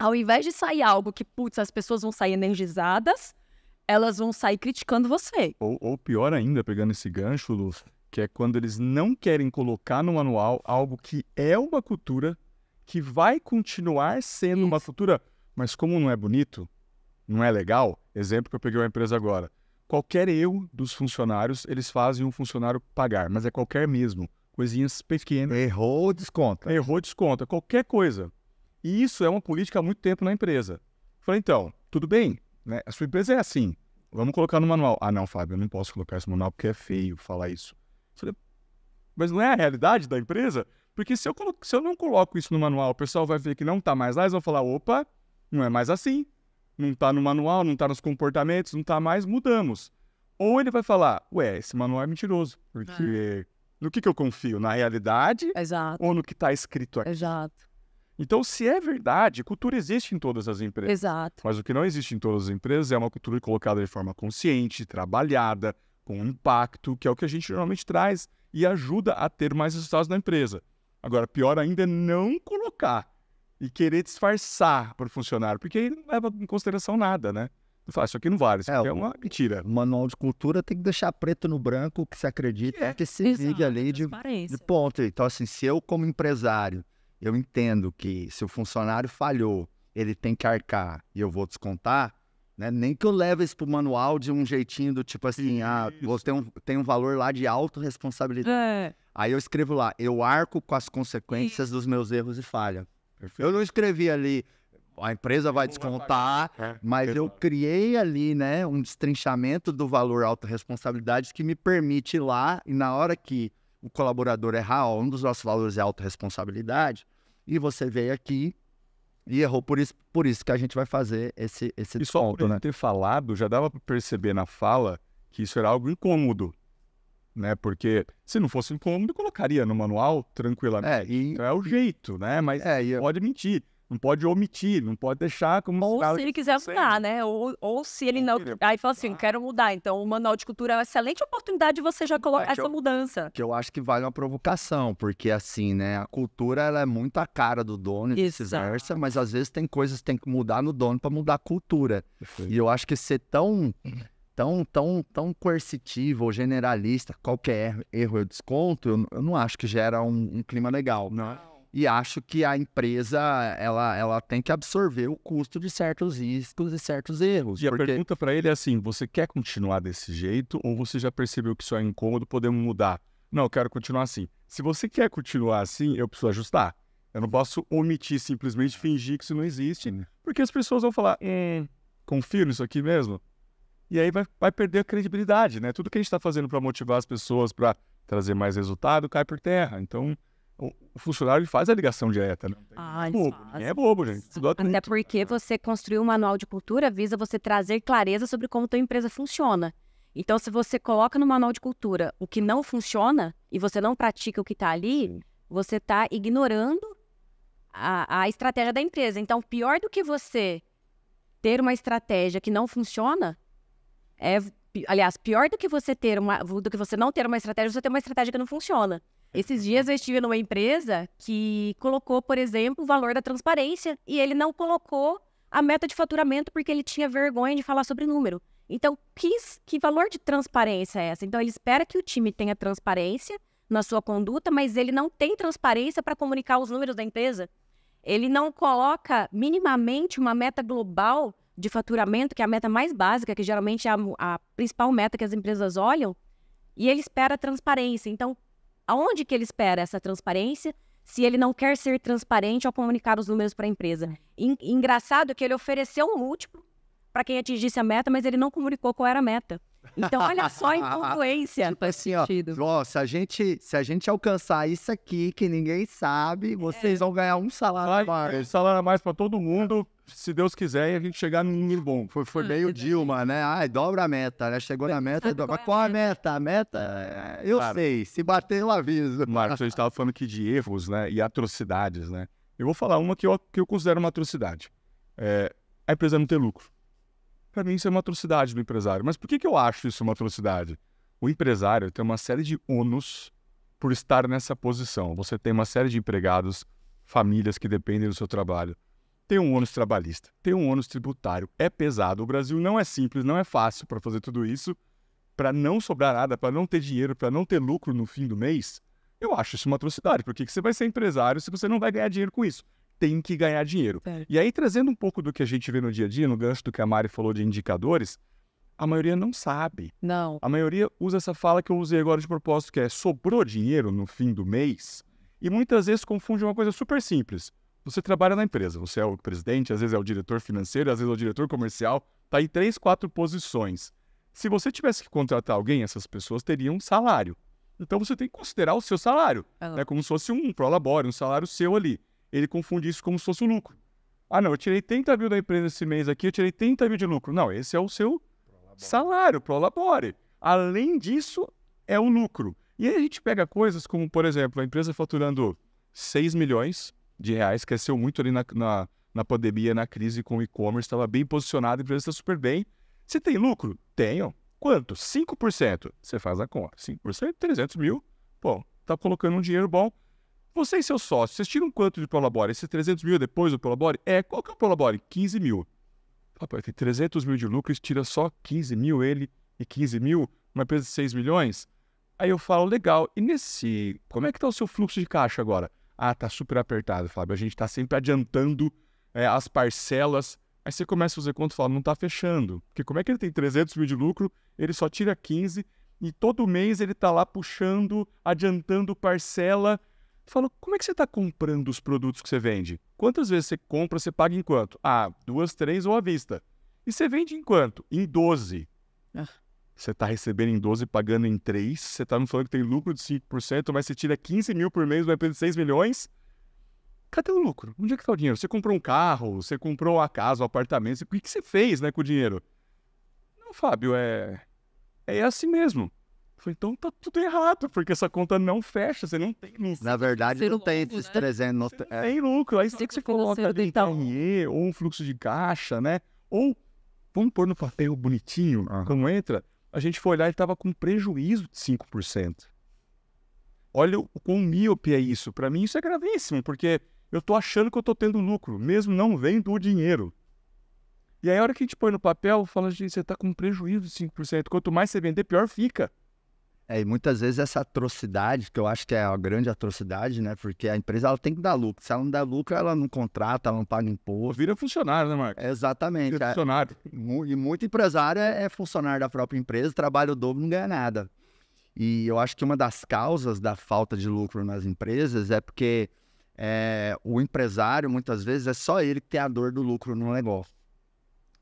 ao invés de sair algo que, putz, as pessoas vão sair energizadas, elas vão sair criticando você. Ou, ou pior ainda, pegando esse gancho, Lu, que é quando eles não querem colocar no manual algo que é uma cultura, que vai continuar sendo Isso. uma cultura, mas como não é bonito, não é legal, exemplo que eu peguei uma empresa agora. Qualquer erro dos funcionários, eles fazem um funcionário pagar, mas é qualquer mesmo. Coisinhas pequenas. Errou, desconta. Errou, desconta. Qualquer coisa. E isso é uma política há muito tempo na empresa. Falei, então, tudo bem, né? A sua empresa é assim. Vamos colocar no manual. Ah, não, Fábio, eu não posso colocar esse manual porque é feio falar isso. Falei, mas não é a realidade da empresa? Porque se eu, se eu não coloco isso no manual, o pessoal vai ver que não está mais lá, eles vão falar, opa, não é mais assim. Não está no manual, não está nos comportamentos, não está mais, mudamos. Ou ele vai falar, ué, esse manual é mentiroso, porque é. no que, que eu confio? Na realidade Exato. ou no que está escrito aqui? Exato. Então, se é verdade, cultura existe em todas as empresas. Exato. Mas o que não existe em todas as empresas é uma cultura colocada de forma consciente, trabalhada, com impacto, que é o que a gente normalmente traz e ajuda a ter mais resultados na empresa. Agora, pior ainda é não colocar e querer disfarçar para o funcionário, porque aí não leva em consideração nada, né? Não fala, isso aqui não vale, isso é, aqui é uma mentira. O manual de cultura tem que deixar preto no branco, que se acredita, que, é. se liga ali de, de ponto. Então, assim, se eu como empresário eu entendo que se o funcionário falhou, ele tem que arcar e eu vou descontar, né? Nem que eu leve isso pro manual de um jeitinho do tipo assim, ah, isso. ah, você tem um, tem um valor lá de autorresponsabilidade. É. Aí eu escrevo lá, eu arco com as consequências dos meus erros e falha. Perfeito. Eu não escrevi ali, a empresa vai descontar, é, mas eu criei ali, né, um destrinchamento do valor autorresponsabilidade que me permite lá, e na hora que o colaborador errar, um dos nossos valores é autorresponsabilidade, e você veio aqui e errou por isso, por isso que a gente vai fazer esse esse E desconto, por né? ter falado, já dava para perceber na fala que isso era algo incômodo, né? Porque se não fosse incômodo, colocaria no manual tranquilamente. É, e... Então é o jeito, né? Mas é, e... pode mentir. Não pode omitir, não pode deixar como. Ou se ele quiser mudar, né? Ou, ou se ele não. Aí fala assim, quero mudar. Então, o manual de cultura é uma excelente oportunidade de você já colocar é essa eu, mudança. Que eu acho que vale uma provocação, porque assim, né? A cultura ela é muito a cara do dono e vice-versa, mas às vezes tem coisas que tem que mudar no dono para mudar a cultura. Perfeito. E eu acho que ser tão. Tão, tão, tão coercitivo ou generalista, qualquer erro eu desconto, eu, eu não acho que gera um, um clima legal. Né? não. E acho que a empresa ela, ela tem que absorver o custo de certos riscos e certos erros. E porque... a pergunta para ele é assim: você quer continuar desse jeito ou você já percebeu que isso é incômodo, podemos mudar? Não, eu quero continuar assim. Se você quer continuar assim, eu preciso ajustar. Eu não posso omitir, simplesmente fingir que isso não existe, porque as pessoas vão falar: hum, confio nisso aqui mesmo. E aí vai, vai perder a credibilidade, né? Tudo que a gente está fazendo para motivar as pessoas, para trazer mais resultado, cai por terra. Então o funcionário faz a ligação direta. Né? Ah, bobo, é bobo, gente. É Até porque você construir um manual de cultura visa você trazer clareza sobre como tua empresa funciona. Então, se você coloca no manual de cultura o que não funciona e você não pratica o que está ali, você está ignorando a, a estratégia da empresa. Então, pior do que você ter uma estratégia que não funciona, é, aliás, pior do que você ter uma, do que você não ter uma estratégia, você ter uma estratégia que não funciona. Esses dias eu estive numa empresa que colocou, por exemplo, o valor da transparência e ele não colocou a meta de faturamento porque ele tinha vergonha de falar sobre número. Então, quis, que valor de transparência é essa? Então, ele espera que o time tenha transparência na sua conduta, mas ele não tem transparência para comunicar os números da empresa. Ele não coloca minimamente uma meta global de faturamento, que é a meta mais básica, que geralmente é a, a principal meta que as empresas olham, e ele espera transparência. Então, Aonde que ele espera essa transparência se ele não quer ser transparente ao comunicar os números para a empresa? E, engraçado que ele ofereceu um múltiplo para quem atingisse a meta, mas ele não comunicou qual era a meta. Então, olha só a influência. tipo assim, ó, se, a gente, se a gente alcançar isso aqui, que ninguém sabe, vocês é. vão ganhar um salário a mais. É, salário a mais para todo mundo, se Deus quiser, e a gente chegar num número bom. Foi, foi hum, meio Dilma, né? Ai, dobra a meta, né? Chegou na meta, dobra. É qual a meta? A meta? É, eu claro. sei, se bater, eu aviso. Marcos, a gente estava falando aqui de erros, né? E atrocidades, né? Eu vou falar uma que eu, que eu considero uma atrocidade. É, a empresa não ter lucro. Para mim, isso é uma atrocidade do empresário. Mas por que, que eu acho isso uma atrocidade? O empresário tem uma série de ônus por estar nessa posição. Você tem uma série de empregados, famílias que dependem do seu trabalho. Tem um ônus trabalhista, tem um ônus tributário. É pesado. O Brasil não é simples, não é fácil para fazer tudo isso. Para não sobrar nada, para não ter dinheiro, para não ter lucro no fim do mês, eu acho isso uma atrocidade. Por que, que você vai ser empresário se você não vai ganhar dinheiro com isso? tem que ganhar dinheiro. Certo. E aí, trazendo um pouco do que a gente vê no dia a dia, no gancho do que a Mari falou de indicadores, a maioria não sabe. Não. A maioria usa essa fala que eu usei agora de propósito, que é sobrou dinheiro no fim do mês, e muitas vezes confunde uma coisa super simples. Você trabalha na empresa, você é o presidente, às vezes é o diretor financeiro, às vezes é o diretor comercial, tá em três, quatro posições. Se você tivesse que contratar alguém, essas pessoas teriam um salário. Então você tem que considerar o seu salário, é né, como se fosse um prolabore, um salário seu ali ele confunde isso como se fosse o um lucro. Ah, não, eu tirei 30 mil da empresa esse mês aqui, eu tirei 30 mil de lucro. Não, esse é o seu pro salário, pro labore. Além disso, é o lucro. E aí a gente pega coisas como, por exemplo, a empresa faturando 6 milhões de reais, cresceu muito ali na, na, na pandemia, na crise com o e-commerce, estava bem posicionada, a empresa está super bem. Você tem lucro? Tenho. Quanto? 5%. Você faz a conta. 5%, 300 mil. Bom, tá colocando um dinheiro bom. Você e seus sócios, vocês tiram quanto de Prolabore? Esses 300 mil depois do Prolabore? É, qual que é o Prolabore? 15 mil. Rapaz, tem 300 mil de eles tira só 15 mil ele e 15 mil, uma empresa de 6 milhões. Aí eu falo, legal, e nesse, como é que está o seu fluxo de caixa agora? Ah, tá super apertado, Fábio, a gente está sempre adiantando é, as parcelas. Aí você começa a fazer conta e fala, não está fechando. Porque como é que ele tem 300 mil de lucro, ele só tira 15 e todo mês ele está lá puxando, adiantando parcela Falou, como é que você está comprando os produtos que você vende? Quantas vezes você compra, você paga em quanto? Ah, duas, três ou à vista. E você vende em quanto? Em 12. Ah. Você está recebendo em 12, pagando em 3. Você está me falando que tem lucro de 5%, mas você tira 15 mil por mês, vai perder 6 milhões. Cadê o lucro? Onde é que está o dinheiro? Você comprou um carro, você comprou a casa, um apartamento. O que, que você fez né, com o dinheiro? Não, Fábio, é, é assim mesmo. Falei, então tá tudo errado, porque essa conta não fecha, você não tem isso. Na verdade, não, tem lucro, esses 300. Né? Não... é. tem lucro. Aí tem que você coloca ali RE, ou um fluxo de caixa, né? Ou, vamos pôr no papel bonitinho, uhum. como entra, a gente foi olhar e estava com prejuízo de 5%. Olha o quão míope é isso. Para mim, isso é gravíssimo, porque eu tô achando que eu tô tendo lucro, mesmo não vendo o dinheiro. E aí, a hora que a gente põe no papel, fala, gente, você tá com prejuízo de 5%. Quanto mais você vender, pior fica. É, e muitas vezes essa atrocidade, que eu acho que é a grande atrocidade, né? Porque a empresa ela tem que dar lucro. Se ela não dá lucro, ela não contrata, ela não paga imposto. Vira funcionário, né, Marcos? Exatamente. Vira é. funcionário. E muito empresário é, é funcionário da própria empresa, trabalha o dobro não ganha nada. E eu acho que uma das causas da falta de lucro nas empresas é porque é, o empresário, muitas vezes, é só ele que tem a dor do lucro no negócio.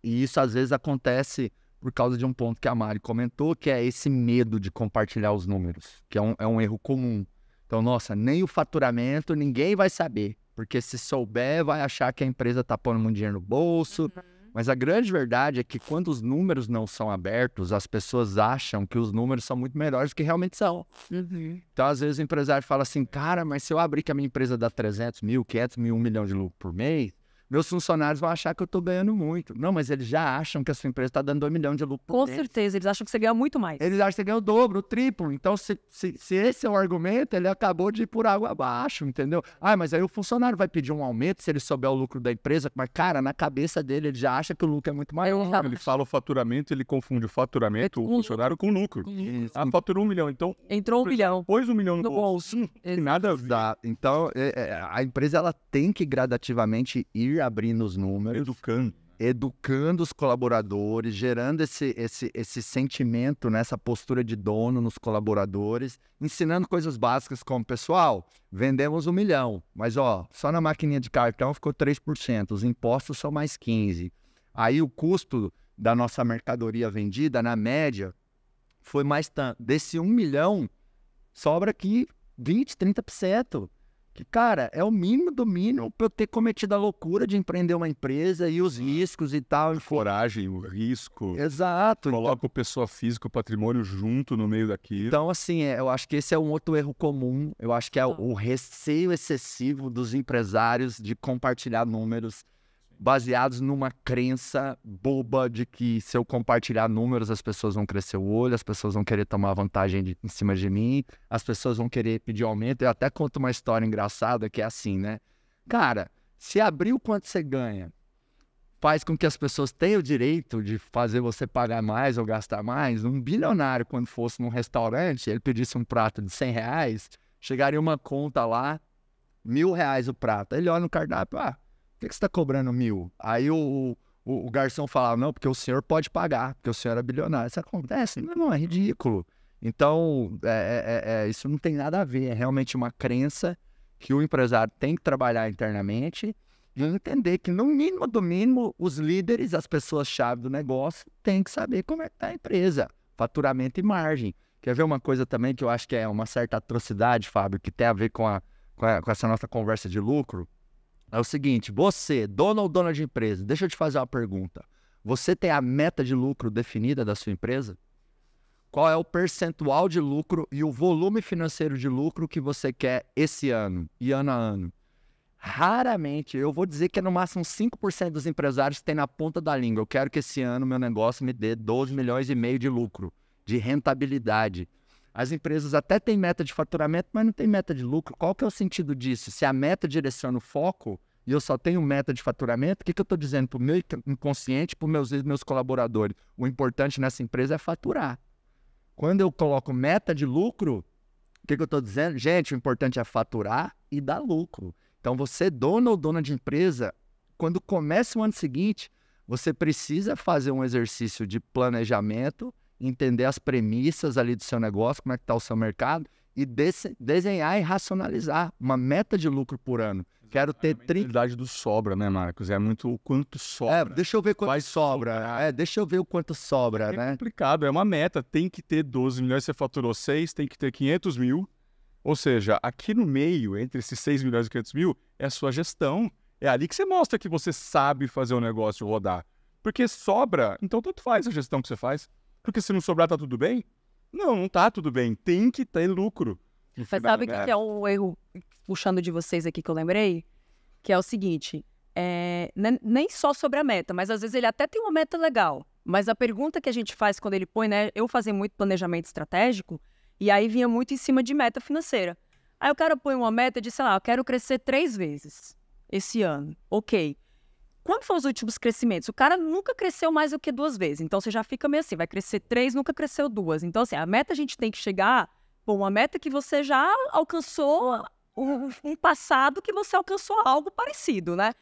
E isso, às vezes, acontece por causa de um ponto que a Mari comentou, que é esse medo de compartilhar os números, que é um, é um erro comum. Então, nossa, nem o faturamento ninguém vai saber, porque se souber, vai achar que a empresa está pondo muito dinheiro no bolso. Uhum. Mas a grande verdade é que quando os números não são abertos, as pessoas acham que os números são muito melhores do que realmente são. Uhum. Então, às vezes, o empresário fala assim, cara, mas se eu abrir que a minha empresa dá 300 mil, 500 mil, 1 milhão de lucro por mês, meus funcionários vão achar que eu estou ganhando muito. Não, mas eles já acham que a sua empresa está dando 2 milhões de lucro. Com certeza, eles acham que você ganha muito mais. Eles acham que você ganha o dobro, o triplo. Então, se, se, se esse é o argumento, ele acabou de ir por água abaixo, entendeu? Ah, mas aí o funcionário vai pedir um aumento se ele souber o lucro da empresa. Mas, cara, na cabeça dele, ele já acha que o lucro é muito maior. Já... Ele fala o faturamento, ele confunde o faturamento, é o funcionário, com o lucro. Com Ah, faturou um milhão, então... Entrou um milhão Pôs um milhão no, no bolso. bolso. nada a ver. Então, é, é, a empresa, ela tem que gradativamente ir abrindo os números. Educando. Educando os colaboradores, gerando esse, esse, esse sentimento, né, essa postura de dono nos colaboradores, ensinando coisas básicas como, pessoal, vendemos um milhão, mas ó, só na maquininha de cartão ficou 3%, os impostos são mais 15%. Aí o custo da nossa mercadoria vendida, na média, foi mais tanto. Desse um milhão, sobra aqui 20, 30% que, cara, é o mínimo do mínimo para eu ter cometido a loucura de empreender uma empresa e os riscos e tal. Enfim. Coragem, o risco. Exato. Então Coloca então... o pessoa física, o patrimônio junto no meio daquilo. Então, assim, é, eu acho que esse é um outro erro comum. Eu acho que é o ah. receio excessivo dos empresários de compartilhar números baseados numa crença boba de que se eu compartilhar números, as pessoas vão crescer o olho, as pessoas vão querer tomar vantagem de, em cima de mim, as pessoas vão querer pedir aumento. Eu até conto uma história engraçada que é assim, né? Cara, se abrir o quanto você ganha faz com que as pessoas tenham o direito de fazer você pagar mais ou gastar mais, um bilionário, quando fosse num restaurante, ele pedisse um prato de 100 reais, chegaria uma conta lá, mil reais o prato. Ele olha no cardápio, ah, que, que você está cobrando mil? Aí o, o, o, garçom falava, não, porque o senhor pode pagar, porque o senhor é bilionário. Isso acontece, não, não é ridículo. Então, é, é, é, é, isso não tem nada a ver, é realmente uma crença que o empresário tem que trabalhar internamente e entender que, no mínimo do mínimo, os líderes, as pessoas-chave do negócio, têm que saber como é que está a empresa, faturamento e margem. Quer ver uma coisa também que eu acho que é uma certa atrocidade, Fábio, que tem a ver com, a, com, a, com essa nossa conversa de lucro? É o seguinte, você, dono ou dona de empresa, deixa eu te fazer uma pergunta. Você tem a meta de lucro definida da sua empresa? Qual é o percentual de lucro e o volume financeiro de lucro que você quer esse ano e ano a ano? Raramente, eu vou dizer que é no máximo 5% dos empresários tem na ponta da língua. Eu quero que esse ano meu negócio me dê 12 milhões e meio de lucro, de rentabilidade. As empresas até têm meta de faturamento, mas não tem meta de lucro. Qual que é o sentido disso? Se a meta direciona o foco e eu só tenho meta de faturamento, o que, que eu estou dizendo para o meu inconsciente, para os meus, meus colaboradores? O importante nessa empresa é faturar. Quando eu coloco meta de lucro, o que, que eu estou dizendo? Gente, o importante é faturar e dar lucro. Então, você, é dono ou dona de empresa, quando começa o ano seguinte, você precisa fazer um exercício de planejamento entender as premissas ali do seu negócio, como é que está o seu mercado, e desenhar e racionalizar uma meta de lucro por ano. Quero ter... A tri... do sobra, né, Marcos? É muito o quanto sobra. É, deixa eu ver quanto Vai sobra. Sobrar. Né? É, deixa eu ver o quanto sobra, é né? É complicado, é uma meta. Tem que ter 12 milhões, você faturou 6, tem que ter 500 mil. Ou seja, aqui no meio, entre esses 6 milhões e 500 mil, é a sua gestão. É ali que você mostra que você sabe fazer o negócio rodar. Porque sobra, então tanto faz a gestão que você faz. Porque se não sobrar, tá tudo bem? Não, não tá tudo bem. Tem que ter lucro. Mas sabe o que, que, é um erro, puxando de vocês aqui que eu lembrei? Que é o seguinte: é, né, nem só sobre a meta, mas às vezes ele até tem uma meta legal. Mas a pergunta que a gente faz quando ele põe, né? Eu fazia muito planejamento estratégico e aí vinha muito em cima de meta financeira. Aí o cara põe uma meta de, sei lá, eu quero crescer três vezes esse ano. Ok quando foram os últimos crescimentos? O cara nunca cresceu mais do que duas vezes. Então você já fica meio assim, vai crescer três, nunca cresceu duas. Então, assim, a meta a gente tem que chegar com uma meta é que você já alcançou um, um passado que você alcançou algo parecido, né?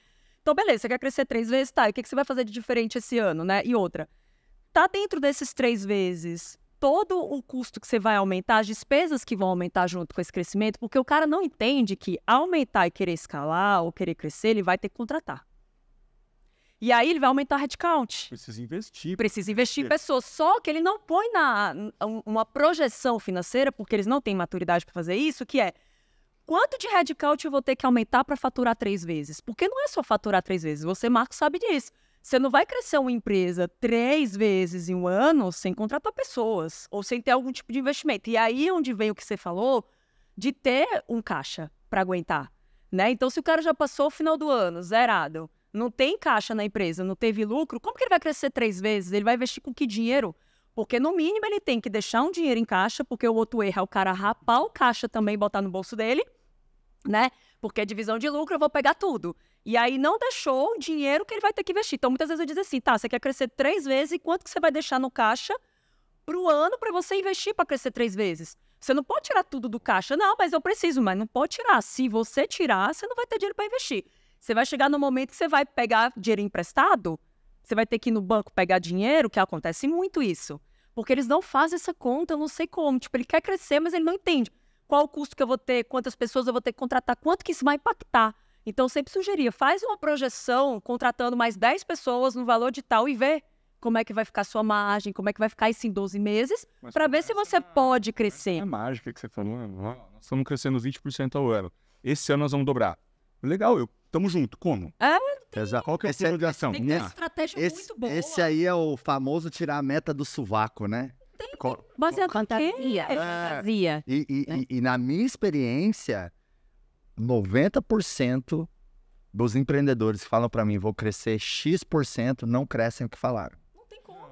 Então, beleza, você quer crescer três vezes, tá? E o que você vai fazer de diferente esse ano, né? E outra, tá dentro desses três vezes todo o custo que você vai aumentar, as despesas que vão aumentar junto com esse crescimento, porque o cara não entende que aumentar e querer escalar ou querer crescer, ele vai ter que contratar. E aí ele vai aumentar headcount. Precisa investir. Precisa investir em pessoas. Só que ele não põe na, uma projeção financeira, porque eles não têm maturidade para fazer isso, que é quanto de headcount eu vou ter que aumentar para faturar três vezes? Porque não é só faturar três vezes, você, Marco, sabe disso. Você não vai crescer uma empresa três vezes em um ano sem contratar pessoas ou sem ter algum tipo de investimento. E aí é onde vem o que você falou de ter um caixa para aguentar, né? Então se o cara já passou o final do ano zerado, não tem caixa na empresa, não teve lucro, como que ele vai crescer três vezes? Ele vai investir com que dinheiro? Porque no mínimo ele tem que deixar um dinheiro em caixa, porque o outro erro é o cara rapar o caixa também e botar no bolso dele, né? Porque é divisão de lucro, eu vou pegar tudo. E aí não deixou o dinheiro que ele vai ter que investir. Então muitas vezes eu digo assim, tá, você quer crescer três vezes, quanto que você vai deixar no caixa pro ano para você investir para crescer três vezes? Você não pode tirar tudo do caixa, não, mas eu preciso, mas não pode tirar. Se você tirar, você não vai ter dinheiro para investir. Você vai chegar no momento que você vai pegar dinheiro emprestado, você vai ter que ir no banco pegar dinheiro, que acontece muito isso. Porque eles não fazem essa conta, eu não sei como. Tipo, ele quer crescer, mas ele não entende qual o custo que eu vou ter, quantas pessoas eu vou ter que contratar, quanto que isso vai impactar. Então, sempre sugeria, faz uma projeção contratando mais 10 pessoas no valor de tal e vê como é que vai ficar sua margem, como é que vai ficar isso em 12 meses, para ver se você a... pode crescer. É mágica que você falou, né? nós estamos crescendo 20% ao ano. Esse ano nós vamos dobrar. Legal, eu Tamo junto. Como? Ah, Exa Qual que é o plano é de ação? Tem que ter uma estratégia esse, muito boa. Esse aí é o famoso tirar a meta do sovaco, né? Tem, mas é, é fantasia. É fantasia. E, e, e, e na minha experiência, 90% dos empreendedores que falam para mim, vou crescer X%, não crescem o que falaram.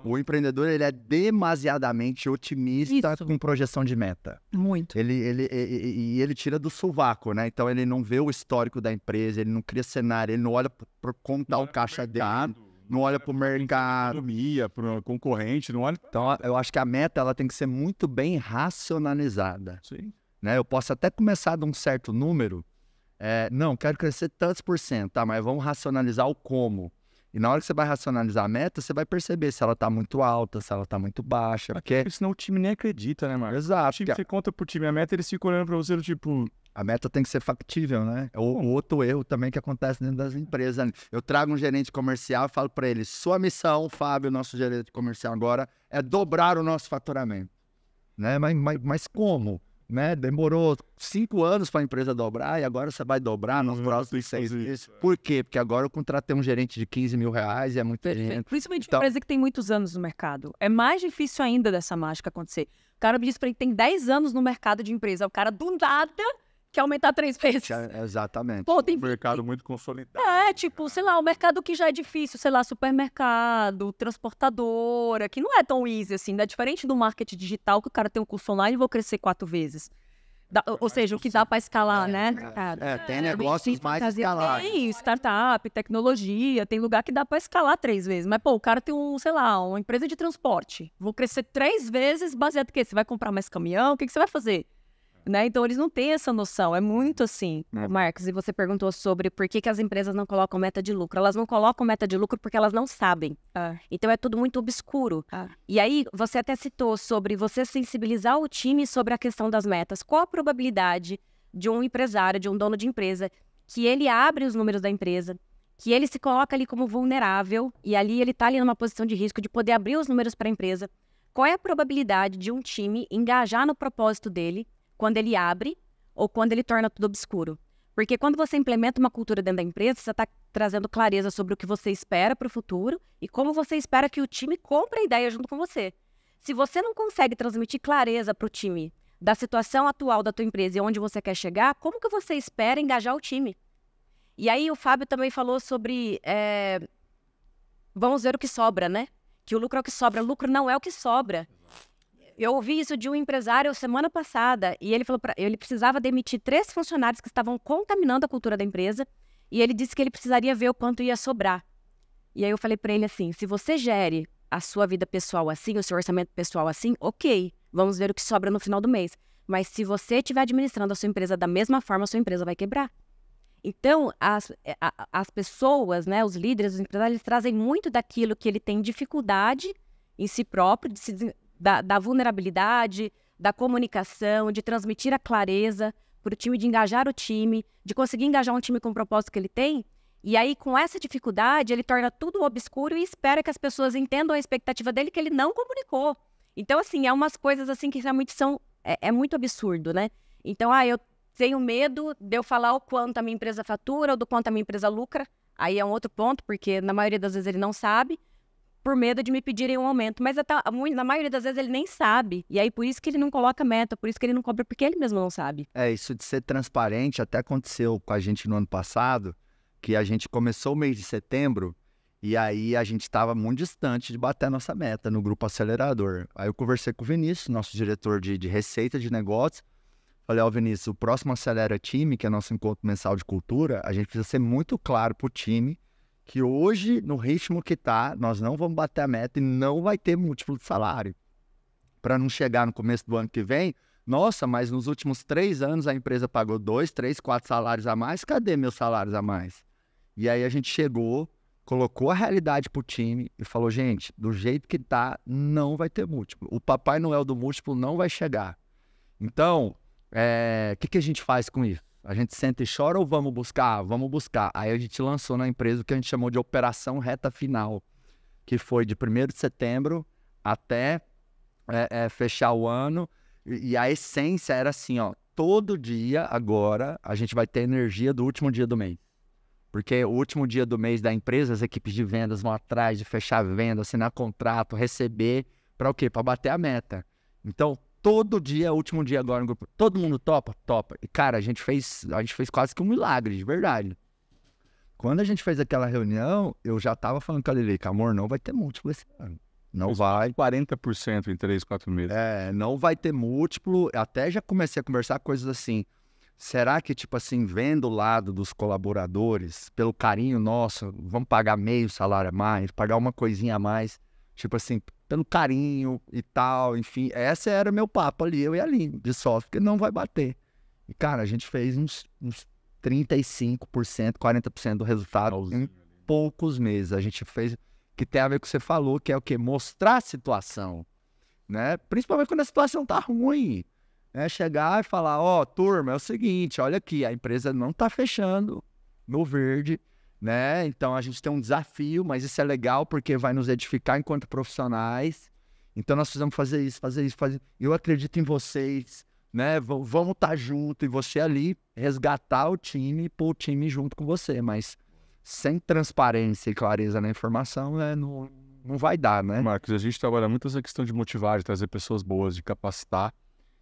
O empreendedor ele é demasiadamente otimista Isso. com projeção de meta. Muito. Ele, ele, e ele, ele tira do sovaco, né? Então ele não vê o histórico da empresa, ele não cria cenário, ele não olha para contar tá o caixa dele, não olha para o tá mercado, economia, para o concorrente, não olha. Então eu acho que a meta ela tem que ser muito bem racionalizada. Sim. Né? Eu posso até começar de um certo número. É, não, quero crescer tantos por cento, tá? Mas vamos racionalizar o como e na hora que você vai racionalizar a meta, você vai perceber se ela tá muito alta, se ela tá muito baixa. Ah, porque... porque senão o time nem acredita, né, Marcos? Exato. O time, que... Você conta pro time a meta, eles ficam olhando pra você, tipo... A meta tem que ser factível, né? É o, outro erro também que acontece dentro das empresas. Né? Eu trago um gerente comercial e falo para ele, sua missão, Fábio, nosso gerente comercial agora, é dobrar o nosso faturamento. Né? Mas, mas, mas como? né? Demorou cinco anos para a empresa dobrar e agora você vai dobrar nos uhum. próximos seis meses. É. Por quê? Porque agora eu contratei um gerente de 15 mil reais e é muita gente. Principalmente então... empresa que tem muitos anos no mercado. É mais difícil ainda dessa mágica acontecer. O cara me disse para ele que tem 10 anos no mercado de empresa. O cara, do nada, que é aumentar três é vezes. Exatamente. Pô, tem... Um mercado muito consolidado. É, né? tipo, sei lá, o um mercado que já é difícil, sei lá, supermercado, transportadora, que não é tão easy assim, né? Diferente do marketing digital, que o cara tem um curso online e vou crescer quatro vezes. Da, é, ou seja, o que dá para escalar, é, né? É, é, tem negócios mais escalados. Tem startup, tecnologia, tem lugar que dá para escalar três vezes. Mas, pô, o cara tem um, sei lá, uma empresa de transporte. Vou crescer três vezes baseado em quê? Você vai comprar mais caminhão? O que, que você vai fazer? Né? Então eles não têm essa noção, é muito assim, é. Marcos. E você perguntou sobre por que, que as empresas não colocam meta de lucro. Elas não colocam meta de lucro porque elas não sabem. É. Então é tudo muito obscuro. É. E aí você até citou sobre você sensibilizar o time sobre a questão das metas. Qual a probabilidade de um empresário, de um dono de empresa, que ele abre os números da empresa, que ele se coloca ali como vulnerável e ali ele está ali numa posição de risco de poder abrir os números para a empresa? Qual é a probabilidade de um time engajar no propósito dele? quando ele abre ou quando ele torna tudo obscuro. Porque quando você implementa uma cultura dentro da empresa, você está trazendo clareza sobre o que você espera para o futuro e como você espera que o time compre a ideia junto com você. Se você não consegue transmitir clareza para o time da situação atual da tua empresa e onde você quer chegar, como que você espera engajar o time? E aí o Fábio também falou sobre é... vamos ver o que sobra, né? Que o lucro é o que sobra, o lucro não é o que sobra. Eu ouvi isso de um empresário semana passada e ele falou para ele precisava demitir três funcionários que estavam contaminando a cultura da empresa e ele disse que ele precisaria ver o quanto ia sobrar. E aí eu falei para ele assim: se você gere a sua vida pessoal assim, o seu orçamento pessoal assim, ok, vamos ver o que sobra no final do mês. Mas se você estiver administrando a sua empresa da mesma forma, a sua empresa vai quebrar. Então, as, eh, as pessoas, né, os líderes, os empresários, eles trazem muito daquilo que ele tem dificuldade em si próprio, de se da, da vulnerabilidade, da comunicação, de transmitir a clareza para o time, de engajar o time, de conseguir engajar um time com o propósito que ele tem. E aí, com essa dificuldade, ele torna tudo obscuro e espera que as pessoas entendam a expectativa dele que ele não comunicou. Então, assim, é umas coisas assim que realmente são. É, é muito absurdo, né? Então, ah, eu tenho medo de eu falar o quanto a minha empresa fatura ou do quanto a minha empresa lucra. Aí é um outro ponto, porque na maioria das vezes ele não sabe por medo de me pedirem um aumento. Mas até, na maioria das vezes ele nem sabe. E aí por isso que ele não coloca meta, por isso que ele não cobra, porque ele mesmo não sabe. É, isso de ser transparente até aconteceu com a gente no ano passado, que a gente começou o mês de setembro e aí a gente estava muito distante de bater a nossa meta no grupo acelerador. Aí eu conversei com o Vinícius, nosso diretor de, de receita de negócios. Falei, ó, oh, Vinícius, o próximo Acelera Time, que é nosso encontro mensal de cultura, a gente precisa ser muito claro pro time que hoje, no ritmo que está, nós não vamos bater a meta e não vai ter múltiplo de salário. Para não chegar no começo do ano que vem, nossa, mas nos últimos três anos a empresa pagou dois, três, quatro salários a mais, cadê meus salários a mais? E aí a gente chegou, colocou a realidade para o time e falou: gente, do jeito que está não vai ter múltiplo. O Papai Noel do múltiplo não vai chegar. Então, o eh, é, que, que a gente faz com isso? A gente senta e chora ou vamos buscar? Vamos buscar. Aí a gente lançou na empresa o que a gente chamou de Operação Reta Final, que foi de 1 de setembro até é, é, fechar o ano. E, e a essência era assim, ó, todo dia agora a gente vai ter energia do último dia do mês. Porque o último dia do mês da empresa, as equipes de vendas vão atrás de fechar venda, assinar contrato, receber, para o quê? Para bater a meta. Então, todo dia o último dia agora no grupo. Todo mundo topa? Topa. E, cara, a gente fez, a gente fez quase que um milagre, de verdade. Quando a gente fez aquela reunião, eu já tava falando com a Lili, que amor, não vai ter múltiplo esse ano. Não Os vai. 40% em 3, 4 meses. É, não vai ter múltiplo. Até já comecei a conversar coisas assim. Será que, tipo assim, vendo o lado dos colaboradores, pelo carinho nosso, vamos pagar meio salário a mais, pagar uma coisinha a mais? Tipo assim, pelo carinho e tal, enfim. Essa era meu papo ali, eu e a Aline, de software, que não vai bater. E, cara, a gente fez uns, uns 35%, 40% do resultado em né? poucos meses. A gente fez, que tem a ver com o que você falou, que é o quê? Mostrar a situação, né? Principalmente quando a situação tá ruim. Né? Chegar e falar, ó, oh, turma, é o seguinte, olha aqui, a empresa não tá fechando no verde, né? Então a gente tem um desafio, mas isso é legal porque vai nos edificar enquanto profissionais. Então nós precisamos fazer isso, fazer isso, fazer. Eu acredito em vocês, né? V vamos estar tá junto e você ali resgatar o time, pôr o time junto com você, mas sem transparência e clareza na informação, né? Não, não vai dar, né? Marcos, a gente trabalha muito essa questão de motivar, de trazer pessoas boas, de capacitar.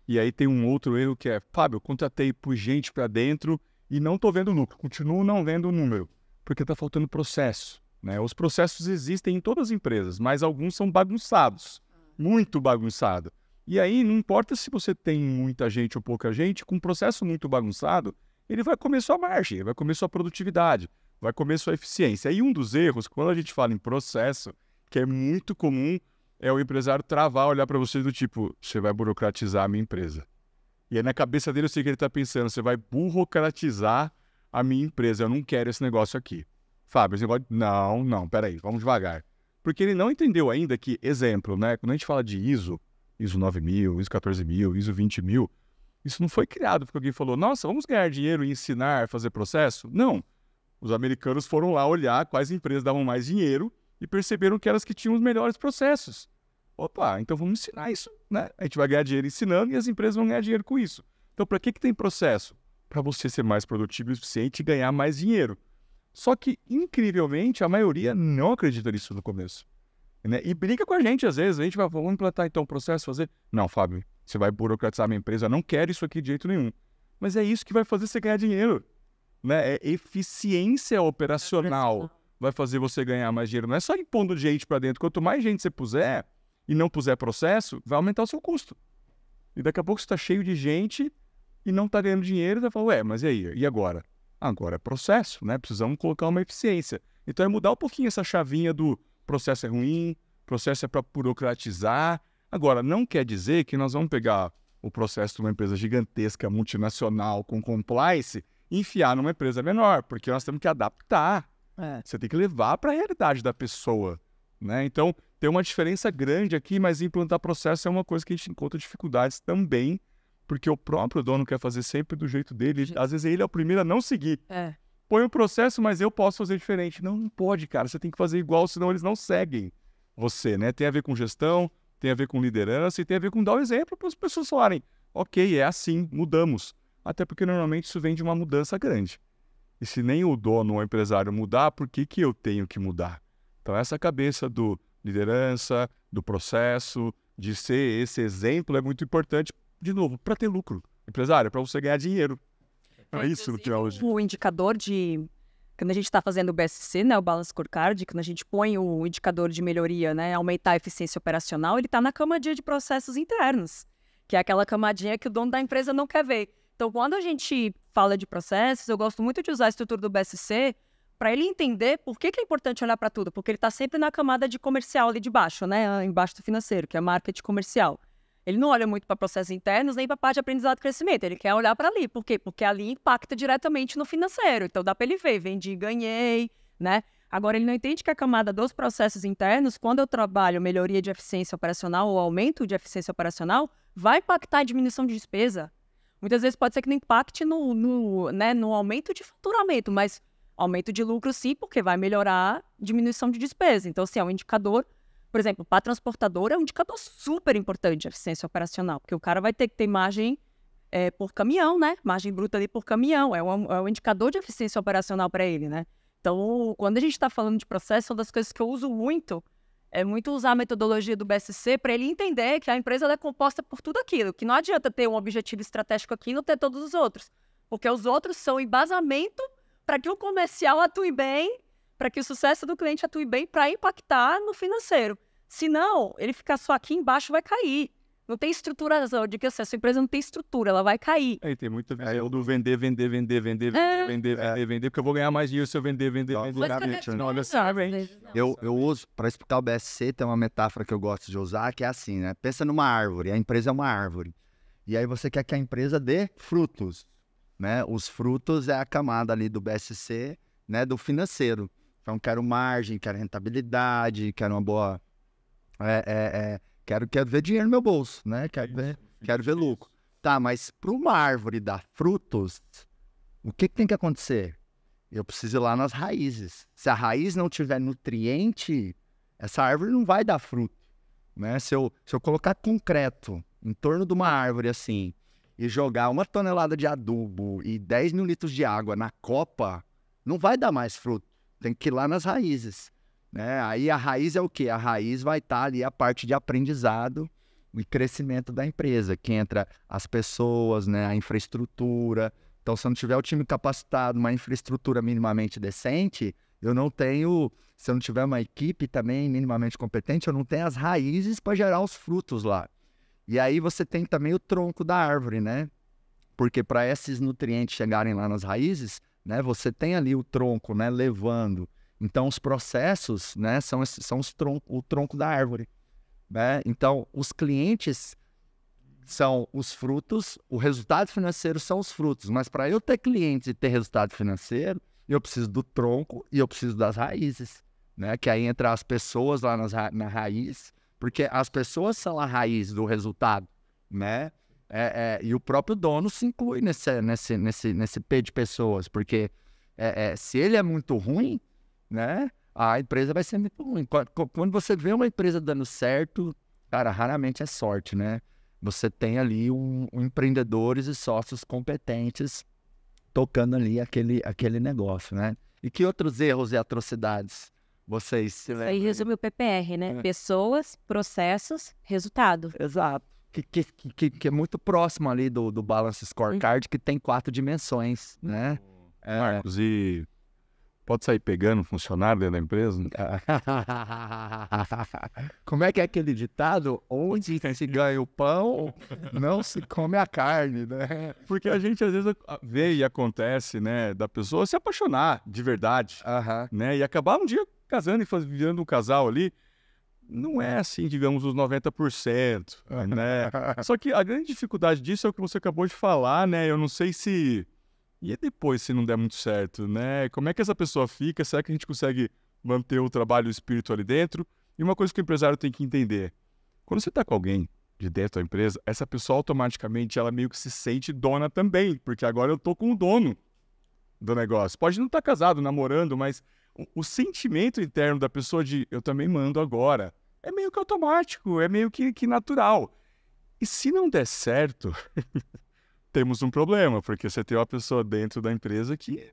E aí tem um outro erro que é, Fábio, eu contratei por gente para dentro e não estou vendo lucro, continuo não vendo o número porque está faltando processo. Né? Os processos existem em todas as empresas, mas alguns são bagunçados, muito bagunçado. E aí, não importa se você tem muita gente ou pouca gente, com um processo muito bagunçado, ele vai comer sua margem, vai comer sua produtividade, vai comer sua eficiência. E um dos erros, quando a gente fala em processo, que é muito comum, é o empresário travar, olhar para você do tipo, você vai burocratizar a minha empresa. E aí na cabeça dele eu sei que ele está pensando, você vai burocratizar a minha empresa, eu não quero esse negócio aqui. Fábio, esse negócio. Não, não, peraí, vamos devagar. Porque ele não entendeu ainda que, exemplo, né? Quando a gente fala de ISO, ISO 9000, ISO 14000, ISO 20000, isso não foi criado porque alguém falou, nossa, vamos ganhar dinheiro e ensinar a fazer processo? Não. Os americanos foram lá olhar quais empresas davam mais dinheiro e perceberam que elas que tinham os melhores processos. Opa, então vamos ensinar isso, né? A gente vai ganhar dinheiro ensinando e as empresas vão ganhar dinheiro com isso. Então, para que, que tem processo? para você ser mais produtivo e eficiente e ganhar mais dinheiro. Só que, incrivelmente, a maioria não acredita nisso no começo. Né? E briga com a gente, às vezes. A gente vai, vamos implantar então o processo, fazer. Não, Fábio, você vai burocratizar a minha empresa, eu não quero isso aqui de jeito nenhum. Mas é isso que vai fazer você ganhar dinheiro. Né? É eficiência operacional vai fazer você ganhar mais dinheiro. Não é só impondo gente para dentro. Quanto mais gente você puser e não puser processo, vai aumentar o seu custo. E daqui a pouco você está cheio de gente e não está ganhando dinheiro, você fala, ué, mas e aí? E agora? Agora é processo, né? Precisamos colocar uma eficiência. Então é mudar um pouquinho essa chavinha do processo é ruim, processo é para burocratizar. Agora, não quer dizer que nós vamos pegar o processo de uma empresa gigantesca, multinacional, com compliance, e enfiar numa empresa menor, porque nós temos que adaptar. É. Você tem que levar para a realidade da pessoa. Né? Então, tem uma diferença grande aqui, mas implantar processo é uma coisa que a gente encontra dificuldades também porque o próprio dono quer fazer sempre do jeito dele. Gente. Às vezes ele é o primeiro a não seguir. É. Põe o um processo, mas eu posso fazer diferente. Não, não pode, cara. Você tem que fazer igual, senão eles não seguem você, né? Tem a ver com gestão, tem a ver com liderança e tem a ver com dar o exemplo para as pessoas falarem: ok, é assim, mudamos. Até porque normalmente isso vem de uma mudança grande. E se nem o dono ou o empresário mudar, por que, que eu tenho que mudar? Então, essa cabeça do liderança, do processo, de ser esse exemplo é muito importante de novo, para ter lucro. Empresário, é para você ganhar dinheiro. É isso que é hoje. O indicador de. Quando a gente está fazendo o BSC, né, o Balance Scorecard, quando a gente põe o indicador de melhoria, né, aumentar a eficiência operacional, ele está na camadinha de processos internos, que é aquela camadinha que o dono da empresa não quer ver. Então, quando a gente fala de processos, eu gosto muito de usar a estrutura do BSC para ele entender por que, que, é importante olhar para tudo, porque ele está sempre na camada de comercial ali de baixo, né? Embaixo do financeiro, que é marketing comercial. Ele não olha muito para processos internos nem para a parte de aprendizado e crescimento. Ele quer olhar para ali. Por quê? Porque ali impacta diretamente no financeiro. Então dá para ele ver, vendi, ganhei, né? Agora, ele não entende que a camada dos processos internos, quando eu trabalho melhoria de eficiência operacional ou aumento de eficiência operacional, vai impactar a diminuição de despesa. Muitas vezes pode ser que não impacte no, no, né, no aumento de faturamento, mas aumento de lucro sim, porque vai melhorar a diminuição de despesa. Então, assim, é um indicador por exemplo, para transportador é um indicador super importante de eficiência operacional, porque o cara vai ter que ter margem é, por caminhão, né? Margem bruta ali por caminhão, é um, é um indicador de eficiência operacional para ele, né? Então, quando a gente está falando de processo, uma das coisas que eu uso muito é muito usar a metodologia do BSC para ele entender que a empresa é composta por tudo aquilo, que não adianta ter um objetivo estratégico aqui e não ter todos os outros, porque os outros são embasamento para que o comercial atue bem para que o sucesso do cliente atue bem para impactar no financeiro. Se não, ele ficar só aqui embaixo vai cair. Não tem estrutura de que assim, a sua empresa não tem estrutura, ela vai cair. Aí tem muita visão do vender, vender, vender, vender, é. vender, vender, vender, porque eu vou ganhar mais dinheiro se eu vender, vender, não, vender. Né? Não, não, olha eu, eu uso, para explicar o BSC, tem uma metáfora que eu gosto de usar, que é assim, né? Pensa numa árvore, a empresa é uma árvore. E aí você quer que a empresa dê frutos, né? Os frutos é a camada ali do BSC, né? Do financeiro. Então, quero margem, quero rentabilidade, quero uma boa. É, é, é, quero, quero ver dinheiro no meu bolso, né? Quero ver, quero ver lucro. Tá, mas para uma árvore dar frutos, o que, que tem que acontecer? Eu preciso ir lá nas raízes. Se a raiz não tiver nutriente, essa árvore não vai dar fruto. Né? Se, eu, se eu colocar concreto em torno de uma árvore assim e jogar uma tonelada de adubo e 10 mil litros de água na copa, não vai dar mais fruto. Tem que ir lá nas raízes. Né? Aí a raiz é o quê? A raiz vai estar tá ali a parte de aprendizado e crescimento da empresa, que entra as pessoas, né, a infraestrutura. Então, se eu não tiver o time capacitado, uma infraestrutura minimamente decente, eu não tenho, se eu não tiver uma equipe também minimamente competente, eu não tenho as raízes para gerar os frutos lá. E aí você tem também o tronco da árvore, né? Porque para esses nutrientes chegarem lá nas raízes, né? Você tem ali o tronco, né? Levando. Então, os processos, né? São, são os tron o tronco da árvore, né? Então, os clientes são os frutos, o resultado financeiro são os frutos. Mas para eu ter clientes e ter resultado financeiro, eu preciso do tronco e eu preciso das raízes, né? Que aí entra as pessoas lá nas, na raiz, porque as pessoas são a raiz do resultado, né? É, é, e o próprio dono se inclui nesse, nesse, nesse, nesse P de pessoas, porque é, é se ele é muito ruim, né, a empresa vai ser muito ruim. Quando você vê uma empresa dando certo, cara, raramente é sorte, né? Você tem ali um, um empreendedores e sócios competentes tocando ali aquele, aquele negócio, né? E que outros erros e atrocidades vocês se lembram? Aí resume o PPR, né? É. Pessoas, processos, resultado. Exato que, que, que, que é muito próximo ali do, do Balance Scorecard, que tem quatro dimensões, né? É... Marcos, e pode sair pegando um funcionário dentro da empresa? Como é que é aquele ditado? Onde se ganha o pão, não se come a carne, né? Porque a gente às vezes vê e acontece, né, da pessoa se apaixonar de verdade, uh -huh. né? E acabar um dia casando e virando um casal ali não é assim, digamos, os 90%, né? Só que a grande dificuldade disso é o que você acabou de falar, né? Eu não sei se... E depois, se não der muito certo, né? Como é que essa pessoa fica? Será que a gente consegue manter o trabalho espiritual o espírito ali dentro? E uma coisa que o empresário tem que entender. Quando você está com alguém de dentro da empresa, essa pessoa automaticamente, ela meio que se sente dona também. Porque agora eu tô com o dono do negócio. Pode não estar tá casado, namorando, mas o, sentimento interno da pessoa de eu também mando agora é meio que automático, é meio que, que natural. E se não der certo, temos um problema, porque você tem uma pessoa dentro da empresa que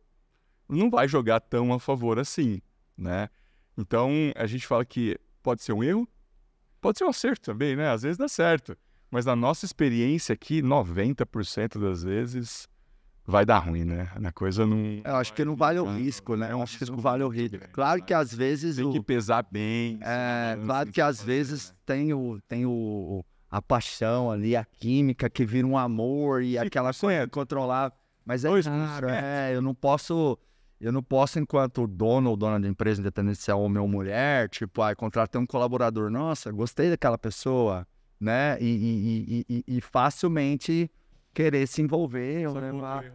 não vai jogar tão a favor assim, né? Então, a gente fala que pode ser um erro, pode ser um acerto também, né? Às vezes dá certo, mas na nossa experiência aqui, 90% das vezes vai dar ruim, né? A coisa não. Eu acho que não vale o risco, né? Eu acho que não vale o risco. Claro que às vezes. Tem que pesar bem. É, claro que às vezes tem o. Tem o a paixão ali, a química que vira um amor e aquela coisa controlar. Mas é claro, é, eu não posso. Eu não posso, enquanto dono ou dona da empresa, independente se é homem ou mulher, tipo, ah, contratar um colaborador, nossa, gostei daquela pessoa, né? E, e, e, e facilmente querer se envolver. Ou levar...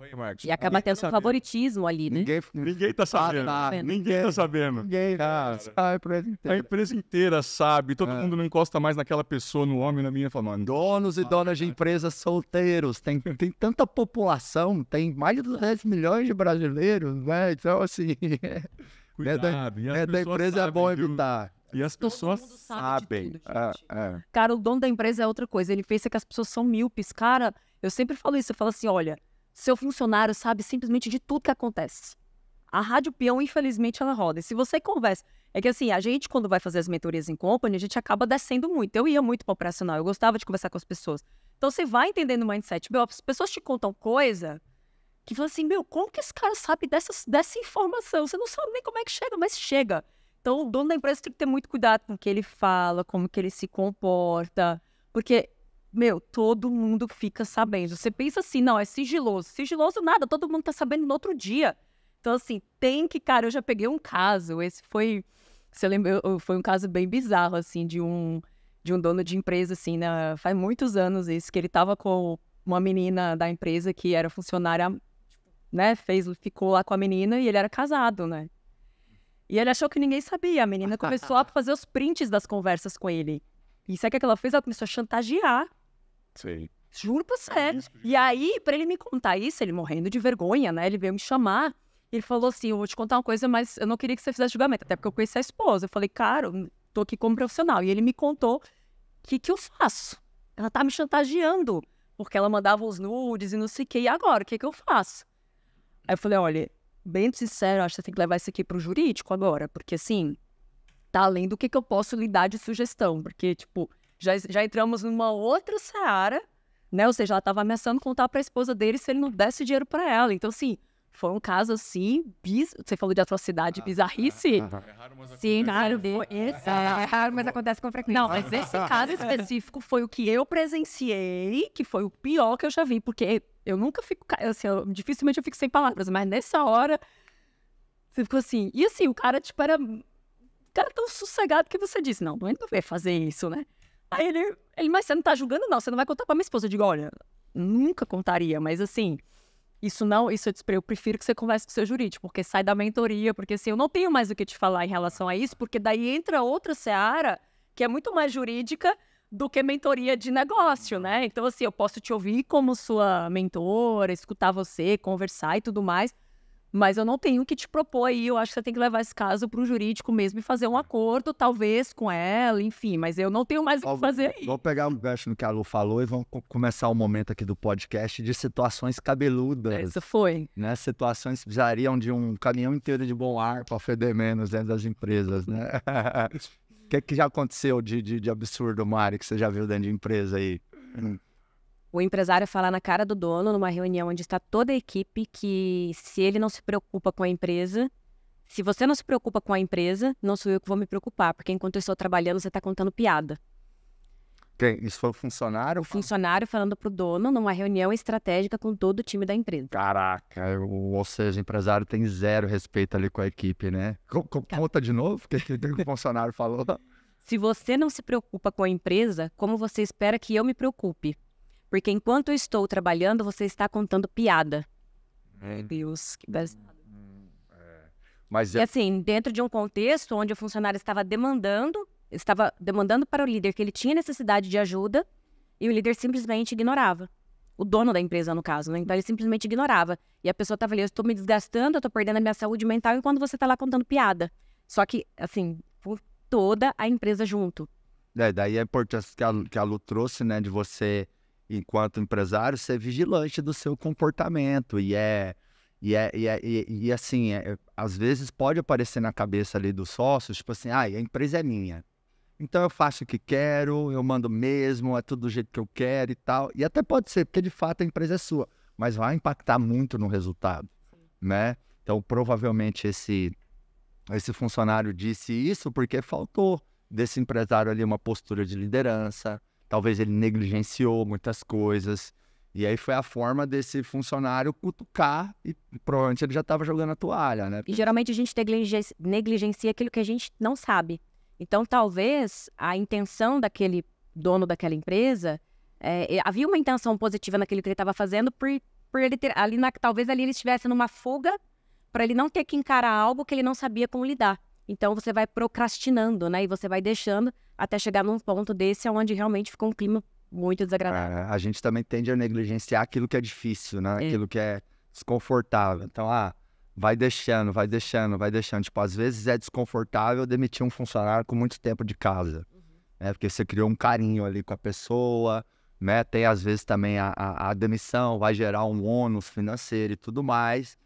E acaba tendo tá seu favoritismo ali, né? Ninguém, ninguém tá, tá, tá. sabendo. Ah, tá. Ninguém tá sabendo. Ninguém, cara. A empresa inteira, a empresa inteira sabe. Todo é. mundo não encosta mais naquela pessoa, no homem, na minha, falando. Donos e donas de empresas solteiros. Tem, tem tanta população, tem mais de 200 milhões de brasileiros, né? Então, assim. É, né, Cuidado. É da, é da empresa é bom evitar. E as Todo pessoas sabem. É, é. Cara, o dono da empresa é outra coisa. Ele pensa que as pessoas são míopes. Cara, eu sempre falo isso. Eu falo assim: olha, seu funcionário sabe simplesmente de tudo que acontece. A Rádio Peão, infelizmente, ela roda. E se você conversa. É que assim, a gente, quando vai fazer as mentorias em company, a gente acaba descendo muito. Eu ia muito para operacional, eu gostava de conversar com as pessoas. Então você vai entendendo o mindset. Meu, as pessoas te contam coisa que falam assim: meu, como que esse cara sabe dessas, dessa informação? Você não sabe nem como é que chega, mas chega. Então, o dono da empresa tem que ter muito cuidado com o que ele fala, como que ele se comporta, porque, meu, todo mundo fica sabendo. Você pensa assim, não, é sigiloso. Sigiloso nada, todo mundo tá sabendo no outro dia. Então, assim, tem que, cara, eu já peguei um caso, esse foi, você lembra, foi um caso bem bizarro, assim, de um, de um dono de empresa, assim, né, faz muitos anos isso, que ele tava com uma menina da empresa que era funcionária, né, fez, ficou lá com a menina e ele era casado, né? E ele achou que ninguém sabia. A menina começou a fazer os prints das conversas com ele. E sabe o que ela fez? Ela começou a chantagear. Sim. Juro pra você. É e aí, para ele me contar isso, ele morrendo de vergonha, né? Ele veio me chamar. Ele falou assim: Eu vou te contar uma coisa, mas eu não queria que você fizesse julgamento, até porque eu conheci a esposa. Eu falei, cara, tô aqui como profissional. E ele me contou: O que, que eu faço? Ela tá me chantageando, porque ela mandava os nudes e não sei o que. E agora? O que, que eu faço? Aí eu falei: Olha, bem sincero, acho que você tem que levar isso aqui pro jurídico agora, porque assim, tá além do que, que eu posso lhe dar de sugestão, porque, tipo, já, já entramos numa outra seara, né? Ou seja, ela tava ameaçando contar pra esposa dele se ele não desse dinheiro para ela. Então, assim, foi um caso assim, biz... você falou de atrocidade, ah, bizarrice. Ah, ah, é raro, mas Sim, raro, esse... é raro, mas acontece com frequência. Não, mas esse caso específico foi o que eu presenciei, que foi o pior que eu já vi, porque eu nunca fico, assim, eu, dificilmente eu fico sem palavras, mas nessa hora você ficou assim. E assim, o cara, tipo, era. O cara é tão sossegado que você disse: não, ele não vai fazer isso, né? Aí ele, ele, mas você não tá julgando, não, você não vai contar pra minha esposa. Eu digo: olha, nunca contaria, mas assim, isso não, isso eu, eu prefiro que você converse com seu jurídico, porque sai da mentoria, porque assim, eu não tenho mais o que te falar em relação a isso, porque daí entra outra seara que é muito mais jurídica do que mentoria de negócio, né? Então, assim, eu posso te ouvir como sua mentora, escutar você, conversar e tudo mais, mas eu não tenho o que te propor aí, eu acho que você tem que levar esse caso para o jurídico mesmo e fazer um acordo, talvez, com ela, enfim, mas eu não tenho mais o que fazer aí. Vou pegar um gancho no que a Lu falou e vamos começar o momento aqui do podcast de situações cabeludas. Isso foi. Né? Situações que precisariam de um caminhão inteiro de bom ar para feder menos dentro das empresas, né? O que, que já aconteceu de, de, de absurdo, Mari, que você já viu dentro de empresa aí? O empresário fala na cara do dono, numa reunião onde está toda a equipe, que se ele não se preocupa com a empresa, se você não se preocupa com a empresa, não sou eu que vou me preocupar, porque enquanto eu estou trabalhando, você está contando piada. Quem? Isso foi o funcionário? O funcionário falando para o dono numa reunião estratégica com todo o time da empresa. Caraca, ou seja, o empresário tem zero respeito ali com a equipe, né? Tá. Conta de novo o que, que o funcionário falou. Se você não se preocupa com a empresa, como você espera que eu me preocupe? Porque enquanto eu estou trabalhando, você está contando piada. Meu Deus, que besteira. Hum, é. Mas é... E assim, dentro de um contexto onde o funcionário estava demandando, estava demandando para o líder que ele tinha necessidade de ajuda e o líder simplesmente ignorava. O dono da empresa, no caso, né? Então ele simplesmente ignorava. E a pessoa estava ali, eu estou me desgastando, eu estou perdendo a minha saúde mental enquanto você está lá contando piada. Só que, assim, por toda a empresa junto. É, daí é a importância que a, que a Lu trouxe, né, de você enquanto empresário, ser vigilante do seu comportamento. E é. E, é, e, é, e, e assim, é, é às vezes pode aparecer na cabeça ali dos sócios, tipo assim, ah, a empresa é minha. Então eu faço o que quero, eu mando mesmo, é tudo do jeito que eu quero e tal. E até pode ser, porque de fato a empresa é sua, mas vai impactar muito no resultado, Sim. né? Então provavelmente esse, esse funcionário disse isso porque faltou desse empresário ali uma postura de liderança, talvez ele negligenciou muitas coisas. E aí foi a forma desse funcionário cutucar e provavelmente ele já estava jogando a toalha, né? E geralmente a gente negligencia, aquilo que a gente não sabe. Então talvez a intenção daquele dono daquela empresa é, havia uma intenção positiva naquilo que ele estava fazendo por, por ele ter ali na, talvez ali ele estivesse numa fuga para ele não ter que encarar algo que ele não sabia como lidar. Então você vai procrastinando, né? E você vai deixando até chegar num ponto desse onde realmente ficou um clima muito desagradável. É, a gente também tende a negligenciar aquilo que é difícil, né? É. Aquilo que é desconfortável. Então, ah, vai deixando, vai deixando, vai deixando. Tipo, às vezes é desconfortável demitir um funcionário com muito tempo de casa. Uhum. Né? Porque você criou um carinho ali com a pessoa, né? Tem às vezes também a, a, a demissão, vai gerar um ônus financeiro e tudo mais.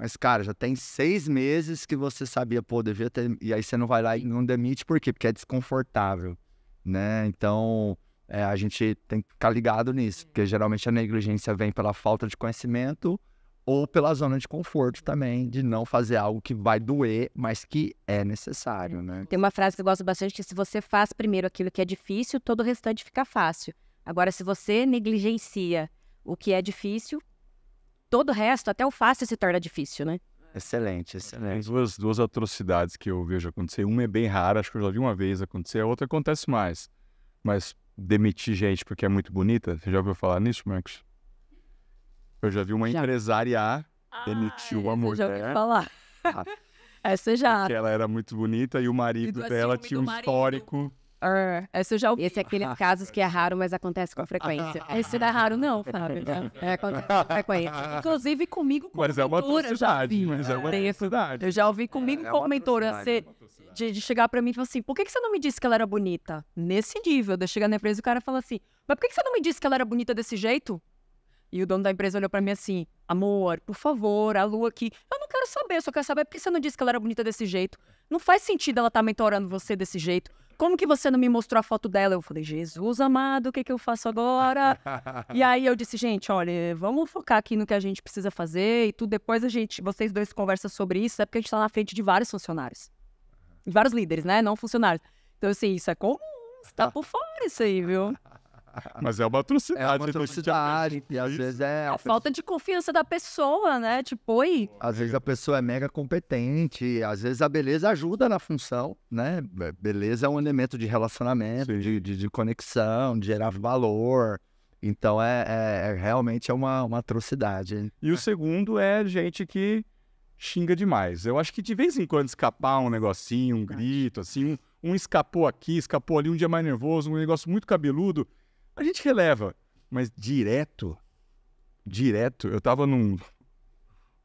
Mas, cara, já tem seis meses que você sabia, pô, devia ter. E aí você não vai lá e não demite, por quê? Porque é desconfortável, né? Então, é, a gente tem que ficar ligado nisso, porque é. geralmente a negligência vem pela falta de conhecimento ou pela zona de conforto também, de não fazer algo que vai doer, mas que é, é. necessário, né? Tem uma frase que eu gosto bastante, que é, se você faz primeiro aquilo que é difícil, todo o restante fica fácil. Agora, se você negligencia o que é difícil, todo o resto, até o fácil se torna difícil, né? Excelente, excelente. Tem duas, duas atrocidades que eu vejo acontecer. Uma é bem rara, acho que eu já vi uma vez acontecer, a outra acontece mais. Mas demitir gente porque é muito bonita, você já ouviu falar nisso, Marcos? Eu já vi uma já. empresária ah, demitiu uma é, mulher. Já ouvi falar. essa já. Porque ela era muito bonita e o marido e dela tinha um marido. histórico ah. Esse eu já ouvi. Esse é aqueles ah. casos que é raro, mas acontece com frequência. Ah. Esse não é raro, não, Fábio. É, acontece com frequência. Inclusive comigo, como mas é uma mentora, já Mas é uma atrocidade. Eu já ouvi comigo, é, é como é mentora, ser, de, de, chegar pra mim e falar assim: por que, que você não me disse que ela era bonita? Nesse nível, de chegar na empresa e o cara fala assim: mas por que, que você não me disse que ela era bonita desse jeito? E o dono da empresa olhou para mim assim: amor, por favor, a lua aqui. Eu não quero saber, só quero saber por que você não disse que ela era bonita desse jeito. Não faz sentido ela estar tá mentorando você desse jeito. Como que você não me mostrou a foto dela? Eu falei, Jesus amado, o que, que eu faço agora? e aí eu disse, gente, olha, vamos focar aqui no que a gente precisa fazer e tudo. Depois a gente, vocês dois conversam sobre isso, é porque a gente está na frente de vários funcionários. De vários líderes, né? Não funcionários. Então, assim, isso é comum, está por fora isso aí, viu? Mas é uma atrocidade. É uma né, atrocidade. E às vezes é. A, é a falta pessoa... de confiança da pessoa, né? Tipo, oi. Às vezes a pessoa é mega competente, às vezes a beleza ajuda na função, né? Beleza é um elemento de relacionamento, de, de, de, conexão, de gerar valor. Então é, é, é realmente é uma, uma atrocidade. E o segundo é gente que xinga demais. Eu acho que de vez em quando escapar um negocinho, um grito, assim, um, um escapou aqui, escapou ali, um dia mais nervoso, um negócio muito cabeludo, a gente releva. Mas direto, direto, eu tava num,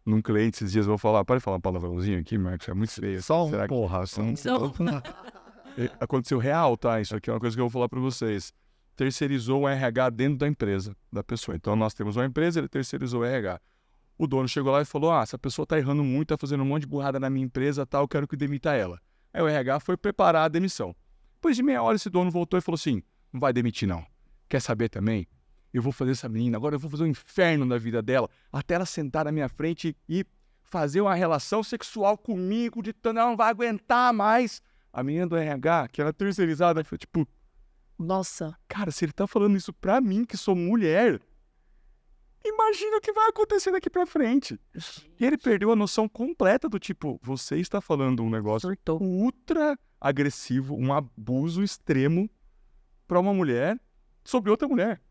num cliente esses dias, eu vou falar, pode falar um palavrãozinho aqui, Marcos, é muito feio. Só um Será porra, que... só um... Só... Né? É, aconteceu real, tá? Isso aqui é uma coisa que eu vou falar para vocês. Terceirizou o RH dentro da empresa, da pessoa. Então, nós temos uma empresa, ele terceirizou o RH. O dono chegou lá e falou, ah, essa pessoa tá errando muito, tá fazendo um monte de burrada na minha empresa, tal, tá, eu quero que demita ela. Aí o RH foi preparar a demissão. Depois de meia hora, esse dono voltou e falou assim, não vai demitir não. Quer saber também? Eu vou fazer essa menina, agora eu vou fazer um inferno na vida dela, até ela sentar na minha frente e fazer uma relação sexual comigo, de tanto ela não vai aguentar mais. A menina do RH, que era terceirizada, foi tipo. Nossa. Cara, se ele tá falando isso pra mim, que sou mulher, imagina o que vai acontecer daqui pra frente. E ele perdeu a noção completa do tipo, você está falando um negócio Surtou. ultra agressivo, um abuso extremo pra uma mulher sobre outra mulher.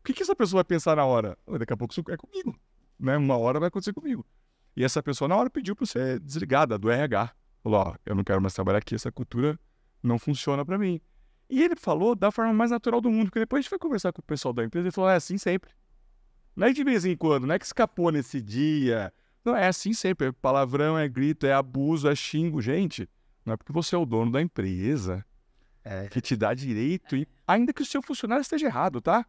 O que, que essa pessoa vai pensar na hora? Daqui a pouco isso é comigo. Né? Uma hora vai acontecer comigo. E essa pessoa, na hora, pediu para ser desligada do RH. Falou: Ó, eu não quero mais trabalhar aqui, essa cultura não funciona para mim. E ele falou da forma mais natural do mundo, porque depois a gente foi conversar com o pessoal da empresa e falou: é assim sempre. Não é de vez em quando, não é que escapou nesse dia. Não, é assim sempre. É palavrão, é grito, é abuso, é xingo. Gente, não é porque você é o dono da empresa é. que te dá direito, e ainda que o seu funcionário esteja errado, tá?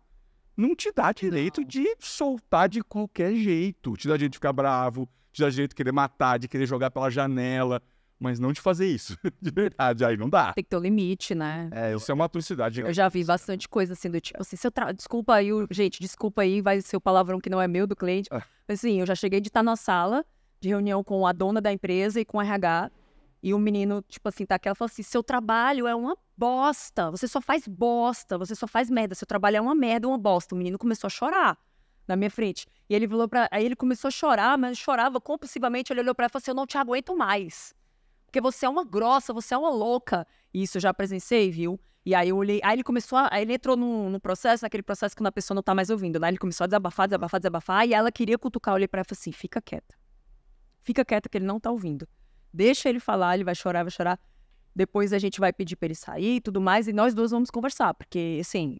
Não te dá direito não. de soltar de qualquer jeito. Te dá direito de ficar bravo, te dá direito de querer matar, de querer jogar pela janela, mas não de fazer isso. De verdade, aí não dá. Tem que ter um limite, né? É, isso é uma atrocidade. Eu já vi bastante coisa assim do tipo assim, eu tra... desculpa aí, gente, desculpa aí, vai ser o palavrão que não é meu do cliente. Ah. Assim, eu já cheguei de estar na sala de reunião com a dona da empresa e com o RH. E o menino, tipo assim, tá aqui, ela falou assim: seu trabalho é uma bosta, você só faz bosta, você só faz merda, seu trabalho é uma merda, uma bosta. O menino começou a chorar na minha frente. E ele falou para, aí ele começou a chorar, mas chorava compulsivamente, ele olhou para ela e falou assim: "Eu não te aguento mais. Porque você é uma grossa, você é uma louca". E isso eu já presenciei, viu? E aí eu olhei, aí ele começou, a, aí ele entrou num, num processo, naquele processo que a pessoa não tá mais ouvindo, né? Ele começou a desabafar, desabafar, desabafar, e ela queria cutucar, eu olhei para ela e falei assim: "Fica quieta. Fica quieta que ele não tá ouvindo". Deixa ele falar, ele vai chorar, vai chorar. Depois a gente vai pedir para ele sair e tudo mais, e nós duas vamos conversar, porque, assim,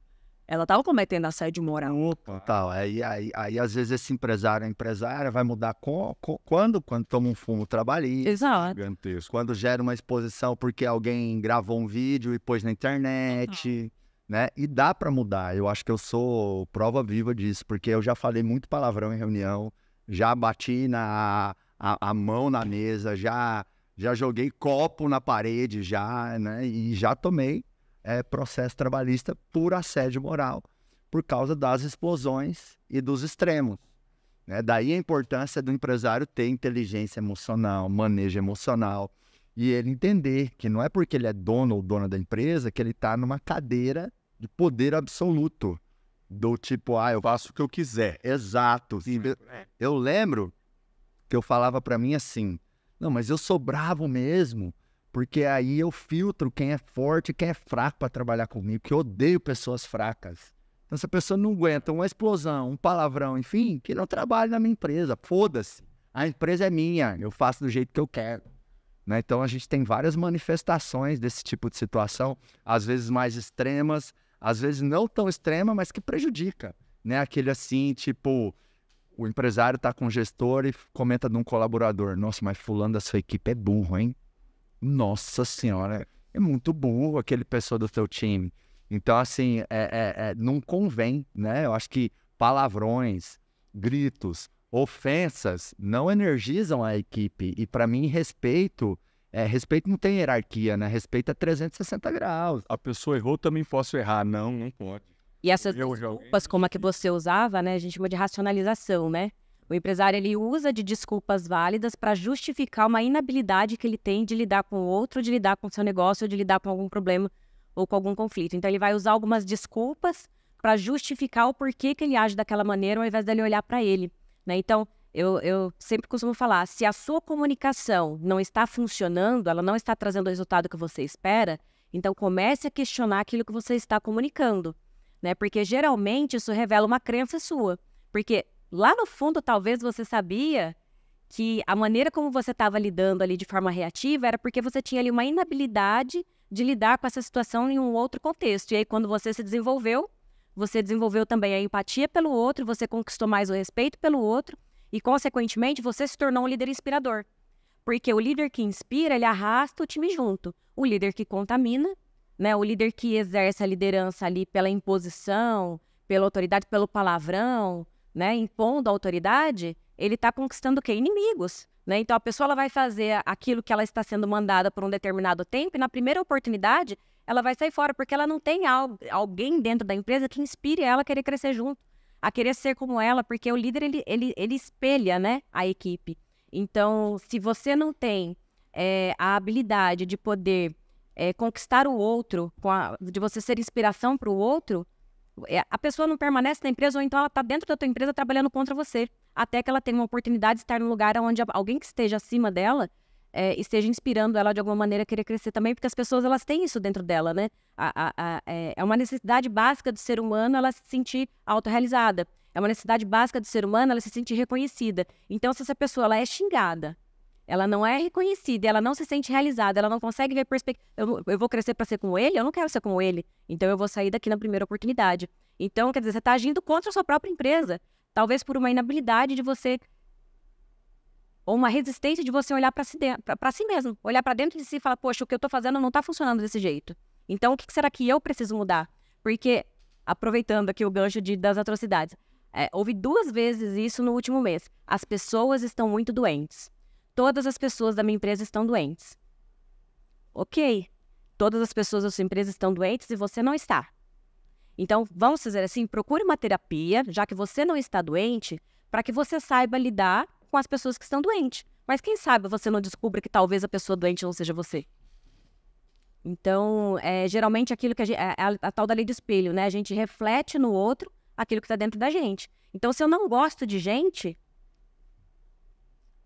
ela tava cometendo assédio moral. tal Aí, aí, aí, às vezes, esse empresário, a é empresária, vai mudar com, com, quando? Quando toma um fumo trabalhista. Exato. Gigantesco. Quando gera uma exposição porque alguém gravou um vídeo e pôs na internet. Né? E dá para mudar. Eu acho que eu sou prova viva disso, porque eu já falei muito palavrão em reunião, já bati na a, a mão na mesa, já, já joguei copo na parede, já, né? E já tomei é, processo trabalhista por assédio moral, por causa das explosões e dos extremos. Né? Daí a importância do empresário ter inteligência emocional, manejo emocional, e ele entender que não é porque ele é dono ou dona da empresa que ele está numa cadeira de poder absoluto. Do tipo, ah, eu faço o que eu quiser. Exato. Sim. Eu lembro que eu falava para mim assim: não, mas eu sou bravo mesmo, porque aí eu filtro quem é forte e quem é fraco para trabalhar comigo, que eu odeio pessoas fracas. Então, se a pessoa não aguenta uma explosão, um palavrão, enfim, que não trabalhe na minha empresa, foda-se. A empresa é minha, eu faço do jeito que eu quero. Né? Então, a gente tem várias manifestações desse tipo de situação, às vezes mais extremas, às vezes não tão extrema, mas que prejudica. Né? Aquele assim, tipo, o empresário está com o gestor e comenta de um colaborador: Nossa, mas fulano da sua equipe é burro, hein? Nossa senhora, é muito burro aquele pessoa do seu time. Então, assim, é, é, é, não convém, né? Eu acho que palavrões, gritos, ofensas não energizam a equipe. E para mim, respeito. É, respeito não tem hierarquia, né? Respeito é 360 graus. A pessoa errou, também posso errar. Não, não pode. E essas desculpas, como a que você usava, né, a gente chama de racionalização, né? O empresário ele usa de desculpas válidas para justificar uma inabilidade que ele tem de lidar com o outro, de lidar com o seu negócio, de lidar com algum problema ou com algum conflito. Então ele vai usar algumas desculpas para justificar o porquê que ele age daquela maneira, ao invés dele olhar para ele. Né? Então eu, eu sempre costumo falar, se a sua comunicação não está funcionando, ela não está trazendo o resultado que você espera, então comece a questionar aquilo que você está comunicando né? Porque geralmente isso revela uma crença sua. Porque lá no fundo, talvez você sabia que a maneira como você estava lidando ali de forma reativa era porque você tinha ali uma inabilidade de lidar com essa situação em um outro contexto. E aí, quando você se desenvolveu, você desenvolveu também a empatia pelo outro, você conquistou mais o respeito pelo outro e, consequentemente, você se tornou um líder inspirador. Porque o líder que inspira, ele arrasta o time junto. O líder que contamina, né? O líder que exerce a liderança ali pela imposição, pela autoridade, pelo palavrão, né? Impondo a autoridade, ele está conquistando o quê? Inimigos. Né? Então a pessoa ela vai fazer aquilo que ela está sendo mandada por um determinado tempo e na primeira oportunidade ela vai sair fora porque ela não tem al alguém dentro da empresa que inspire ela a querer crescer junto, a querer ser como ela, porque o líder ele, ele, ele espelha né, a equipe. Então se você não tem é, a habilidade de poder é, conquistar o outro, a, de você ser inspiração para o outro, é, a pessoa não permanece na empresa ou então ela está dentro da tua empresa trabalhando contra você, até que ela tenha uma oportunidade de estar num lugar onde alguém que esteja acima dela é, esteja inspirando ela de alguma maneira a querer crescer também, porque as pessoas elas têm isso dentro dela, né? A, a, a, é, é uma necessidade básica do ser humano ela se sentir autorrealizada. É uma necessidade básica do ser humano ela se sentir reconhecida. Então, se essa pessoa ela é xingada, ela não é reconhecida, ela não se sente realizada, ela não consegue ver perspectiva. Eu, eu, vou crescer para ser como ele? Eu não quero ser como ele. Então eu vou sair daqui na primeira oportunidade. Então, quer dizer, você está agindo contra a sua própria empresa. Talvez por uma inabilidade de você. Ou uma resistência de você olhar para si, de... si mesmo. Olhar para dentro de si e falar: poxa, o que eu estou fazendo não está funcionando desse jeito. Então, o que será que eu preciso mudar? Porque, aproveitando aqui o gancho de, das atrocidades, é, houve duas vezes isso no último mês. As pessoas estão muito doentes todas as pessoas da minha empresa estão doentes. Ok, todas as pessoas da sua empresa estão doentes e você não está. Então, vamos dizer assim, procure uma terapia, já que você não está doente, para que você saiba lidar com as pessoas que estão doentes. Mas quem sabe você não descubra que talvez a pessoa doente não seja você. Então, é, geralmente aquilo que a, gente, a, é, é a tal da lei do espelho, né? A gente reflete no outro aquilo que está dentro da gente. Então, se eu não gosto de gente,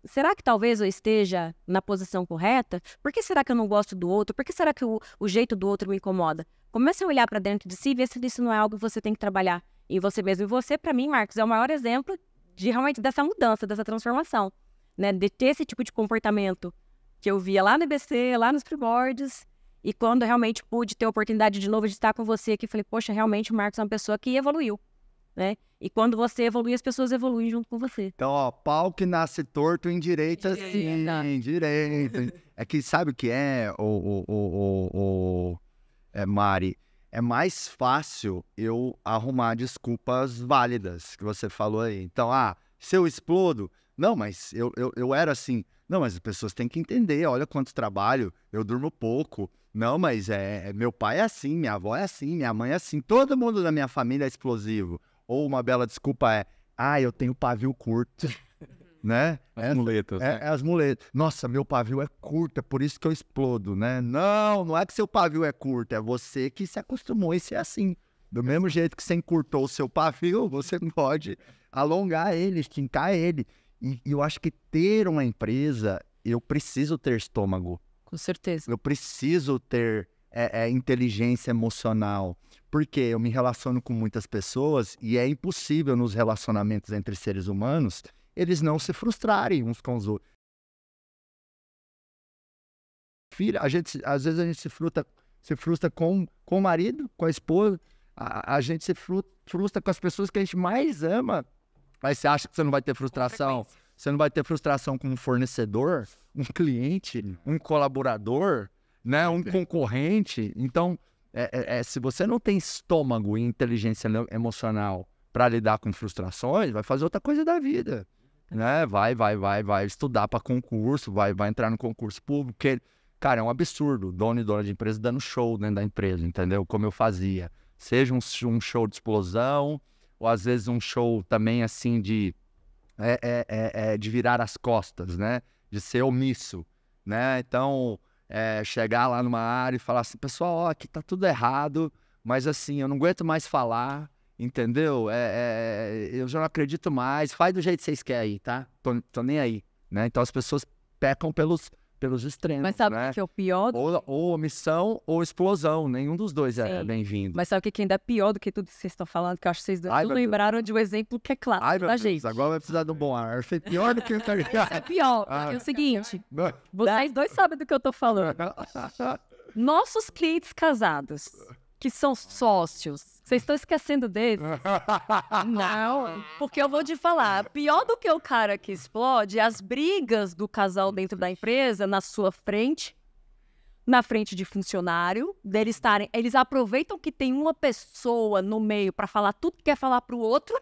será que talvez eu esteja na posição correta? Por que será que eu não gosto do outro? Por que será que o, o jeito do outro me incomoda? Comece a olhar para dentro de si e ver se isso não é algo que você tem que trabalhar em você mesmo. E você, para mim, Marcos, é o maior exemplo de realmente dessa mudança, dessa transformação, né? De ter esse tipo de comportamento que eu via lá no IBC, lá nos primórdios. E quando realmente pude ter a oportunidade de novo de estar com você aqui, falei, poxa, realmente o Marcos é uma pessoa que evoluiu né? E quando você evolui, as pessoas evoluem junto com você. Então, ó, pau que nasce torto direita, sim, direita. É que sabe o que é, o, o, o, o, é, Mari? É mais fácil eu arrumar desculpas válidas que você falou aí. Então, ah, se eu explodo, não, mas eu, eu, eu era assim. Não, mas as pessoas têm que entender, olha quanto trabalho, eu durmo pouco. Não, mas é, é meu pai é assim, minha avó é assim, minha mãe é assim, todo mundo da minha família é explosivo. Ou uma bela desculpa é, ah, eu tenho pavio curto. né? É as muletas. É, né? é, as muletas. Nossa, meu pavio é curto, é por isso que eu explodo, né? Não, não é que seu pavio é curto, é você que se acostumou e ser é assim. Do mesmo jeito que você encurtou o seu pavio, você pode alongar ele, esticar ele. e eu acho que ter uma empresa, eu preciso ter estômago. Com certeza. Eu preciso ter é, é inteligência emocional. Porque eu me relaciono com muitas pessoas e é impossível nos relacionamentos entre seres humanos eles não se frustrarem uns com os outros. Filha, a gente, às vezes a gente se frustra, se frustra com, com o marido, com a esposa, a, a gente se frustra com as pessoas que a gente mais ama. Mas você acha que você não vai ter frustração? Você não vai ter frustração com um fornecedor, um cliente, um colaborador? né? Um concorrente. Então, é, é, é, se você não tem estômago e inteligência emocional para lidar com frustrações, vai fazer outra coisa da vida. Né? Vai, vai, vai, vai estudar para concurso, vai, vai entrar no concurso público, porque, cara, é um absurdo. Dono e dona de empresa dando show dentro da empresa, entendeu? Como eu fazia. Seja um, um show de explosão, ou às vezes um show também assim de, é, é, é de virar as costas, né? De ser omisso, né? Então, é, chegar lá numa área e falar assim, pessoal, ó, aqui tá tudo errado, mas assim, eu não aguento mais falar, entendeu? É, é, eu já não acredito mais, faz do jeito que vocês querem aí, tá? Tô, tô nem aí, né? Então as pessoas pecam pelos pelos extremos. Mas sabe o né? que é o pior? Do... Ou, ou omissão ou explosão, nenhum dos dois é, Sim. é bem-vindo. Mas sabe o que ainda é pior do que tudo que vocês estão falando? Que eu acho que vocês dois lembraram Deus. de um exemplo que é clássico Ai, da Deus, gente. Agora vai precisar de um bom ar. Foi pior do que o É pior. Ah. É o seguinte: vocês dois sabem do que eu estou falando. Nossos clientes casados que são sócios. Vocês estão esquecendo deles? Não, porque eu vou te falar, pior do que o cara que explode, as brigas do casal dentro da empresa, na sua frente, na frente de funcionário, deles estarem, eles aproveitam que tem uma pessoa no meio para falar tudo que quer falar pro outro.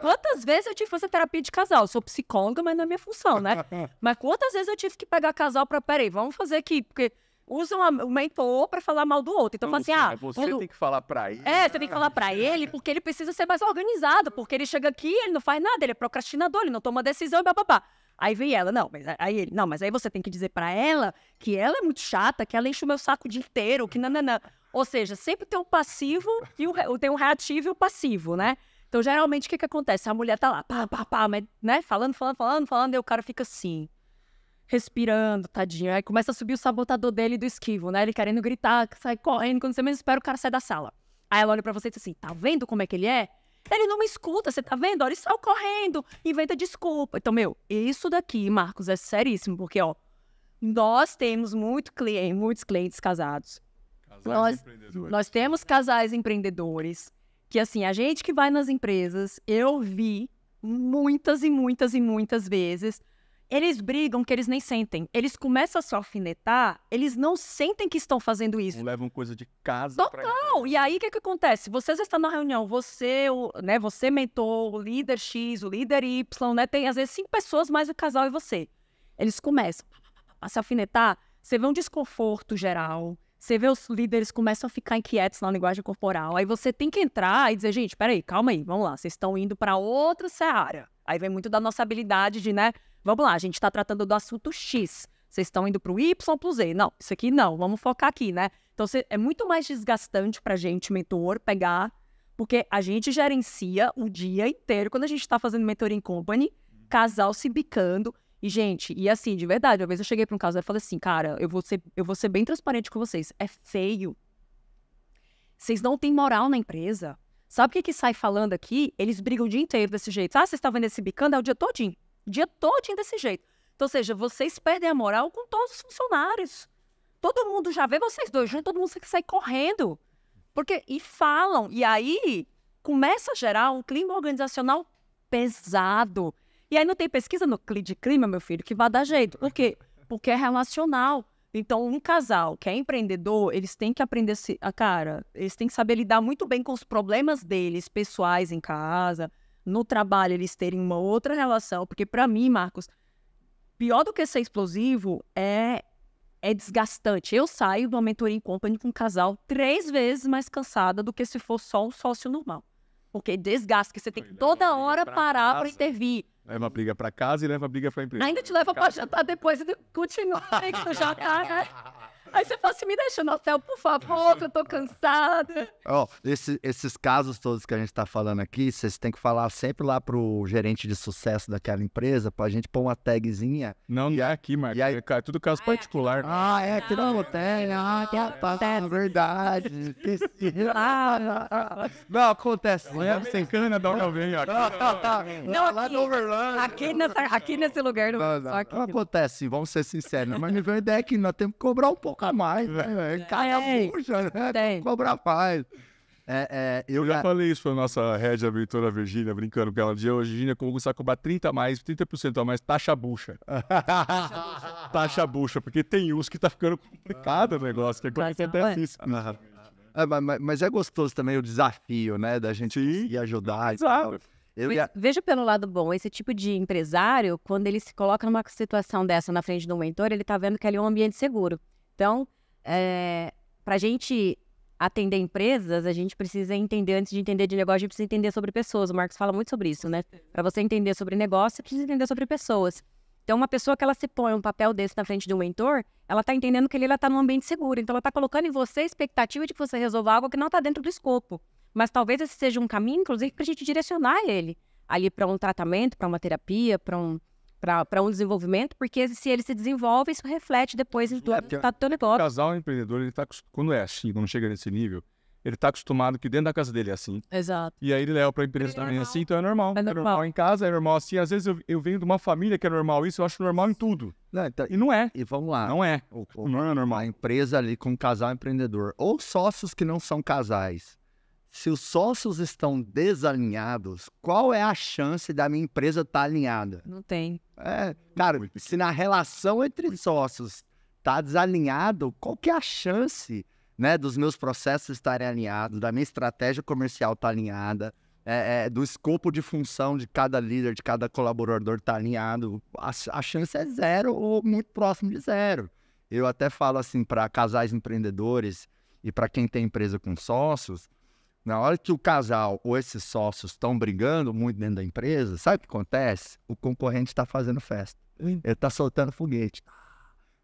Quantas vezes eu tive que fazer terapia de casal? Eu sou psicóloga, mas não é minha função, né? Mas quantas vezes eu tive que pegar casal para, peraí, vamos fazer aqui, porque usam a, o mentor para falar mal do outro. Então, não, assim, assim, ah, você quando... tem que falar para é, ele. É, você tem que falar para ele, porque ele precisa ser mais organizado, porque ele chega aqui, ele não faz nada, ele é procrastinador, ele não toma decisão e babá. Aí vem ela, não, mas aí ele, não, mas aí você tem que dizer para ela que ela é muito chata, que ela enche o meu saco o dia inteiro, que nananã. Ou seja, sempre tem um passivo e o, tem um reativo e o um passivo, né? Então, geralmente, o que que acontece? A mulher tá lá, pá, pá, pá, mas, né, falando, falando, falando, falando, e o cara fica assim respirando, tadinho. Aí começa a subir o sabotador dele do esquivo, né? Ele querendo gritar, sai correndo. Quando você menos espera, o cara sai da sala. Aí ela olha pra você e diz assim: tá vendo como é que ele é? Ele não me escuta, você tá vendo? Olha, ele sai correndo, inventa desculpa. Então, meu, isso daqui, Marcos, é seríssimo, porque, ó, nós temos muito cliente, muitos clientes casados. Casais nós, empreendedores. Nós temos casais empreendedores que, assim, a gente que vai nas empresas, eu vi muitas e muitas e muitas vezes eles brigam que eles nem sentem. Eles começam a se alfinetar, eles não sentem que estão fazendo isso. Levam coisa de casa. Total! E aí o que, que acontece? Vocês estão tá na reunião, você, o, né, você mentor, o líder X, o líder Y, né? Tem às vezes cinco pessoas, mais o casal e você. Eles começam a se alfinetar, você vê um desconforto geral. Você vê os líderes começam a ficar inquietos na linguagem corporal. Aí você tem que entrar e dizer, gente, peraí, calma aí, vamos lá, vocês estão indo para outra seara. Aí vem muito da nossa habilidade de, né, Vamos lá, a gente está tratando do assunto X. Vocês estão indo para o Y para o Z. Não, isso aqui não, vamos focar aqui, né? Então cê, é muito mais desgastante para a gente, mentor, pegar, porque a gente gerencia o dia inteiro quando a gente está fazendo mentoring company, uhum. casal se bicando. E, gente, e assim, de verdade, uma vez eu cheguei para um casal e falei assim, cara, eu vou, ser, eu vou ser bem transparente com vocês. É feio. Vocês não têm moral na empresa. Sabe o que, que sai falando aqui? Eles brigam o dia inteiro desse jeito. Ah, vocês estão vendo esse bicando? É o dia todinho. O dia todo desse jeito. Então, ou seja, vocês perdem a moral com todos os funcionários. Todo mundo já vê vocês dois juntos, todo mundo sai correndo. Porque, e falam, e aí começa a gerar um clima organizacional pesado. E aí não tem pesquisa no de clima, meu filho, que vai dar jeito. Por quê? Porque é relacional. Então, um casal que é empreendedor, eles têm que aprender a cara, eles têm que saber lidar muito bem com os problemas deles, pessoais em casa, no trabalho eles terem uma outra relação, porque para mim, Marcos, pior do que ser explosivo é é desgastante. Eu saio de uma mentoria em company com um casal três vezes mais cansada do que se for só um sócio normal. Porque desgasta, que você tem que toda hora pra parar para intervir. É uma briga para casa e leva a briga para empresa. Ainda te leva para jantar depois e continua. Né, já tá, né? Aí você fala assim, me deixa no hotel, por favor, que eu tô cansada. Ó, oh, esse, esses casos todos que a gente tá falando aqui, vocês têm que falar sempre lá pro gerente de sucesso daquela empresa, pra gente pôr uma tagzinha. Não, não é aqui, Marcos. Aí... É, é tudo caso ah, é particular. É ah, é aqui não, não tem. Ah, que tá, acontece. Tá, tá, é verdade. Ah, ah, ah. não, acontece. Não é sem cana, dá uma aqui. Não, lá no Overland. Aqui nessa aqui nesse lugar não, não, não acontece, vamos ser sinceros. Né? Mas me a ideia que nós temos que cobrar um pouco tocar mais, né? É. Cai a bucha, né? Tem. Cobrar mais. É, é, eu, eu já, falei isso para nossa head a mentora Virgínia, brincando com ela. dia hoje, Virgínia, como você vai cobrar 30 a mais, 30% a mais, taxa bucha. taxa bucha, porque tem uns que tá ficando complicado ah, o negócio, que é coisa até é difícil. É, mas, mas, é gostoso também o desafio, né, da gente ir ajudar. Exato. Ia... Veja pelo lado bom, esse tipo de empresário, quando ele se coloca numa situação dessa na frente de um mentor, ele tá vendo que ali é um ambiente seguro. Então, é, eh, para a gente atender empresas, a gente precisa entender, antes de entender de negócio, a gente precisa entender sobre pessoas. O Marcos fala muito sobre isso, né? Para você entender sobre negócio, você precisa entender sobre pessoas. Então, uma pessoa que ela se põe um papel desse na frente de um mentor, ela está entendendo que ele está num ambiente seguro. Então, ela está colocando em você a expectativa de que você resolva algo que não está dentro do escopo. Mas talvez esse seja um caminho, inclusive, para a gente direcionar ele ali para um tratamento, para uma terapia, para um para um desenvolvimento, porque se ele se desenvolve, isso reflete depois em todo, é, tá, todo negócio. O casal empreendedor, ele tá, quando é assim, quando chega nesse nível, ele está acostumado que dentro da casa dele é assim. Exato. E aí ele leva para a empresa é também é assim, então é normal. É, é normal. É normal em casa, é normal assim. Às vezes eu, eu venho de uma família que é normal isso, eu acho normal em tudo. Não, então, e não é. E vamos lá. Não é. O, o, não é normal. A empresa ali com casal empreendedor. Ou sócios que não são casais se os sócios estão desalinhados, qual é a chance da minha empresa estar tá alinhada? Não tem. É, cara, se na relação entre sócios está desalinhado, qual que é a chance né, dos meus processos estarem alinhados, da minha estratégia comercial estar tá alinhada, é, é, do escopo de função de cada líder, de cada colaborador estar tá alinhado? A, a chance é zero ou muito próximo de zero. Eu até falo assim para casais empreendedores e para quem tem empresa com sócios, na hora que o casal ou esses sócios estão brigando muito dentro da empresa, sabe o que acontece? O concorrente está fazendo festa. Ele está soltando foguete.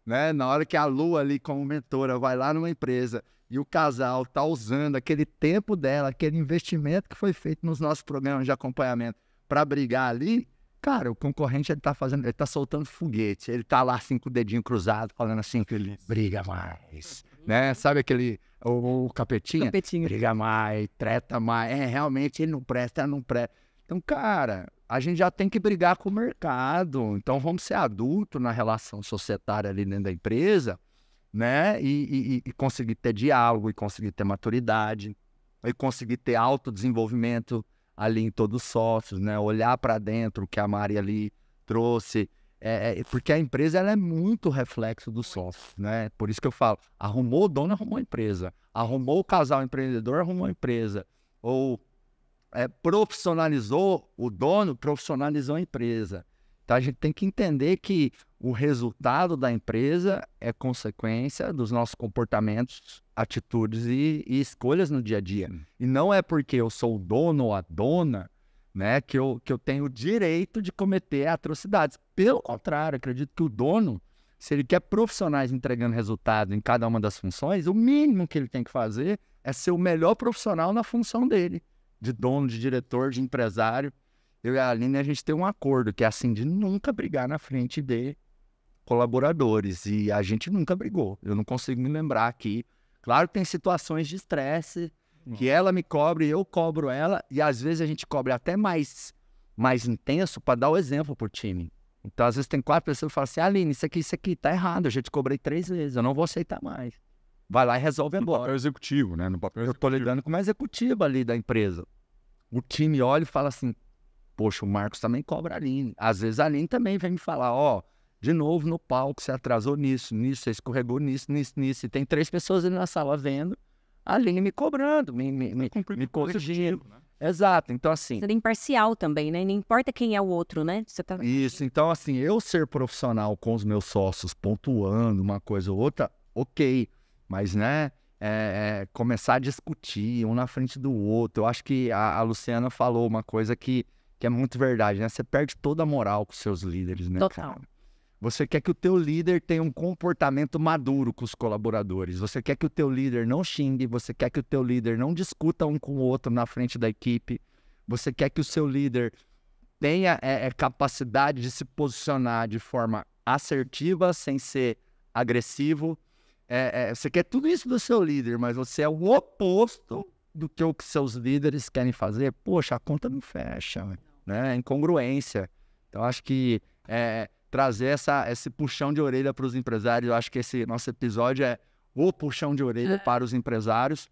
Né? Na hora que a Lua ali, como mentora, vai lá numa empresa e o casal está usando aquele tempo dela, aquele investimento que foi feito nos nossos programas de acompanhamento para brigar ali, cara, o concorrente está fazendo, ele tá soltando foguete, ele está lá assim com o dedinho cruzado, falando assim, briga mais, né? Sabe aquele o, o capetinha, capetinha, briga mais, treta mais. É, realmente ele não presta, não presta. Então, cara, a gente já tem que brigar com o mercado. Então, vamos ser adulto na relação societária ali dentro da empresa, né? E, e, e conseguir ter diálogo, e conseguir ter maturidade, e conseguir ter autodesenvolvimento ali em todos os sócios, né? Olhar para dentro o que a Mari ali trouxe é, é porque a empresa ela é muito reflexo do sócio, né? Por isso que eu falo, arrumou o dono, arrumou a empresa. Arrumou o casal empreendedor, arrumou a empresa. Ou é, profissionalizou o dono, profissionalizou a empresa. Então a gente tem que entender que o resultado da empresa é consequência dos nossos comportamentos, atitudes e, e escolhas no dia a dia. Hum. E não é porque eu sou o dono ou a dona né? Que eu, que eu tenho o direito de cometer atrocidades. Pelo contrário, acredito que o dono, se ele quer profissionais entregando resultado em cada uma das funções, o mínimo que ele tem que fazer é ser o melhor profissional na função dele, de dono, de diretor, de empresário. Eu e a Aline, a gente tem um acordo, que é assim, de nunca brigar na frente de colaboradores. E a gente nunca brigou. Eu não consigo me lembrar aqui. Claro que tem situações de estresse, nossa. que ela me cobre, eu cobro ela, e às vezes a gente cobre até mais, mais intenso para dar o exemplo pro time. Então, às vezes tem quatro pessoas que falam assim, Aline, isso aqui, isso aqui tá errado, eu já te cobrei três vezes, eu não vou aceitar mais. Vai lá e resolve embora. No papel executivo, né? No papel executivo. Eu tô lidando com uma executiva ali da empresa. O time olha e fala assim, poxa, o Marcos também cobra a Aline. Às vezes a Aline também vem me falar, ó, oh, de novo no palco, você atrasou nisso, nisso, você escorregou nisso, nisso, nisso. E tem três pessoas ali na sala vendo, ali me cobrando, me, me, me, me corrigindo. Né? Exato, então assim. Você é imparcial também, né? Não importa quem é o outro, né? Você tá... Isso, então assim, eu ser profissional com os meus sócios, pontuando uma coisa ou outra, ok. Mas, né? É, é, começar a discutir um na frente do outro. Eu acho que a, a, Luciana falou uma coisa que, que é muito verdade, né? Você perde toda a moral com seus líderes, né? Total. Cara? Você quer que o teu líder tenha um comportamento maduro com os colaboradores. Você quer que o teu líder não xingue, você quer que o teu líder não discuta um com o outro na frente da equipe. Você quer que o seu líder tenha é, é capacidade de se posicionar de forma assertiva, sem ser agressivo. É, é, você quer tudo isso do seu líder, mas você é o oposto do que os seus líderes querem fazer. Poxa, a conta não fecha, né? É incongruência. Então acho que é, trazer essa, esse puxão de orelha para os empresários. Eu acho que esse nosso episódio é o puxão de orelha é. para os empresários,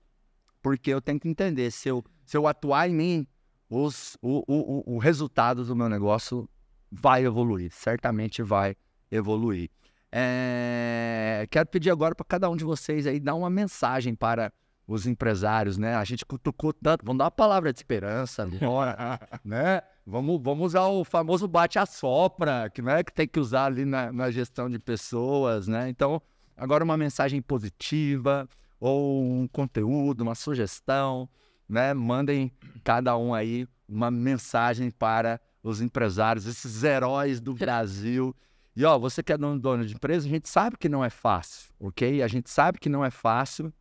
porque eu tenho que entender se eu, se eu atuar em mim, os, o, o, o resultado do meu negócio vai evoluir, certamente vai evoluir. É, quero pedir agora para cada um de vocês aí dar uma mensagem para os empresários, né? A gente cutucou tanto, vamos dar uma palavra de esperança agora, né? né? Vamos, vamos usar o famoso bate-a-sopra, que não é que tem que usar ali na, na gestão de pessoas, né? Então, agora uma mensagem positiva, ou um conteúdo, uma sugestão, né? Mandem cada um aí uma mensagem para os empresários, esses heróis do Brasil. E ó, você que é dono de empresa, a gente sabe que não é fácil, ok? A gente sabe que não é fácil,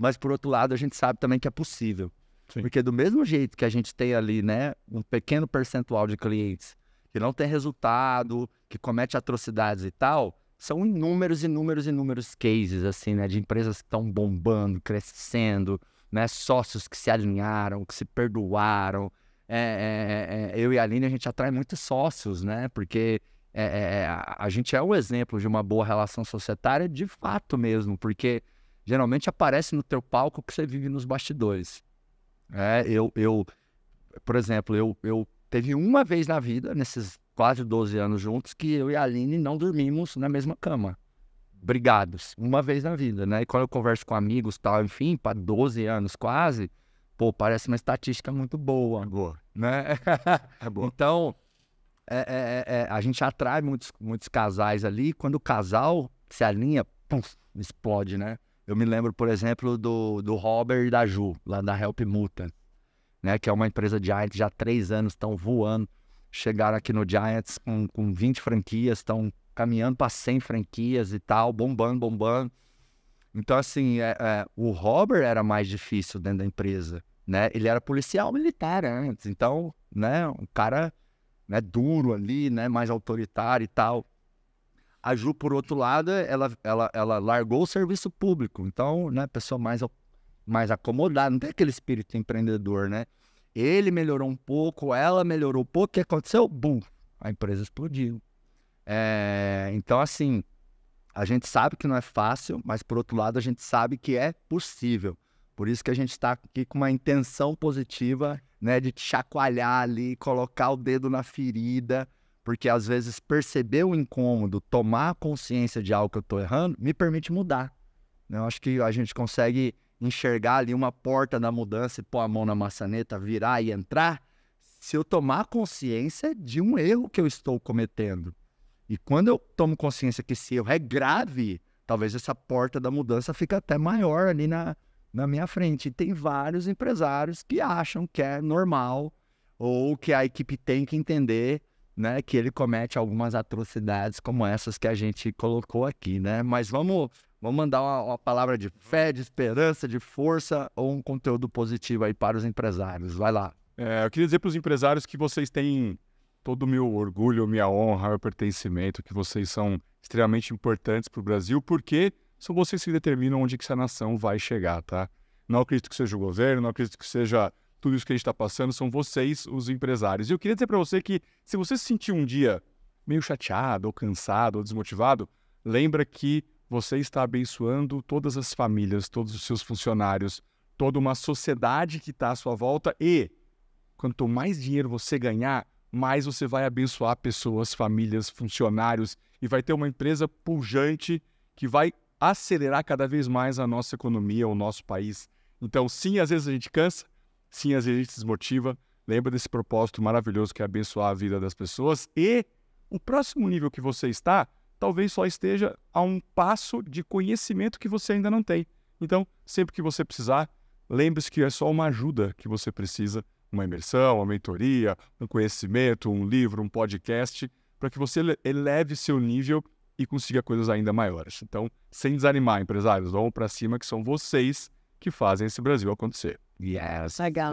mas, por outro lado, a gente sabe também que é possível. Sim. Porque do mesmo jeito que a gente tem ali, né, um pequeno percentual de clientes que não tem resultado, que comete atrocidades e tal, são inúmeros, inúmeros, inúmeros cases, assim, né, de empresas que estão bombando, crescendo, né, sócios que se alinharam, que se perdoaram. É, é, é, é eu e a Aline, a gente atrai muitos sócios, né, porque é, é, a, a gente é um exemplo de uma boa relação societária de fato mesmo, porque geralmente aparece no teu palco que você vive nos bastidores. É, eu, eu, por exemplo, eu, eu teve uma vez na vida, nesses quase 12 anos juntos, que eu e a Aline não dormimos na mesma cama. Brigados. Uma vez na vida, né? E quando eu converso com amigos tal, enfim, para 12 anos quase, pô, parece uma estatística muito boa. É boa. Né? É boa. Então, é, é, é, é a gente atrai muitos, muitos casais ali. Quando o casal se alinha, pum, explode, né? Eu me lembro, por exemplo, do, do Robert e da Ju, lá da Help Mutant, né? Que é uma empresa de Giants já há três anos, estão voando. Chegaram aqui no Giants com, com 20 franquias, estão caminhando para 100 franquias e tal, bombando, bombando. Então, assim, é, é, o Robert era mais difícil dentro da empresa, né? Ele era policial militar antes, então, né? Um cara né, duro ali, né? Mais autoritário e tal. A Ju, por outro lado, ela, ela, ela largou o serviço público. Então, né, pessoa mais, mais acomodada, não tem aquele espírito empreendedor, né? Ele melhorou um pouco, ela melhorou um pouco, o que aconteceu? Bum! A empresa explodiu. É, então, assim, a gente sabe que não é fácil, mas por outro lado, a gente sabe que é possível. Por isso que a gente está aqui com uma intenção positiva, né, de te chacoalhar ali, colocar o dedo na ferida, porque às vezes perceber o incômodo, tomar consciência de algo que eu estou errando, me permite mudar. Né? Eu acho que a gente consegue enxergar ali uma porta da mudança e pôr a mão na maçaneta, virar e entrar, se eu tomar consciência de um erro que eu estou cometendo. E quando eu tomo consciência que esse erro é grave, talvez essa porta da mudança fique até maior ali na, na minha frente. E tem vários empresários que acham que é normal ou que a equipe tem que entender né, que ele comete algumas atrocidades como essas que a gente colocou aqui, né? Mas vamos, vamos mandar uma, uma palavra de fé, de esperança, de força ou um conteúdo positivo aí para os empresários. Vai lá. É, eu queria dizer para os empresários que vocês têm todo o meu orgulho, minha honra, meu pertencimento, que vocês são extremamente importantes para o Brasil, porque são vocês que determinam onde que essa nação vai chegar, tá? Não acredito que seja o governo, não acredito que seja tudo isso que a gente está passando são vocês, os empresários. E eu queria dizer para você que se você se sentir um dia meio chateado, ou cansado, ou desmotivado, lembra que você está abençoando todas as famílias, todos os seus funcionários, toda uma sociedade que está à sua volta e quanto mais dinheiro você ganhar, mais você vai abençoar pessoas, famílias, funcionários e vai ter uma empresa pujante que vai acelerar cada vez mais a nossa economia, o nosso país. Então, sim, às vezes a gente cansa, Sim, às vezes a gente se desmotiva. Lembra desse propósito maravilhoso que é abençoar a vida das pessoas. E o próximo nível que você está, talvez só esteja a um passo de conhecimento que você ainda não tem. Então, sempre que você precisar, lembre-se que é só uma ajuda que você precisa, uma imersão, uma mentoria, um conhecimento, um livro, um podcast, para que você eleve seu nível e consiga coisas ainda maiores. Então, sem desanimar, empresários, vão para cima que são vocês que fazem esse Brasil acontecer. Yes. Legal.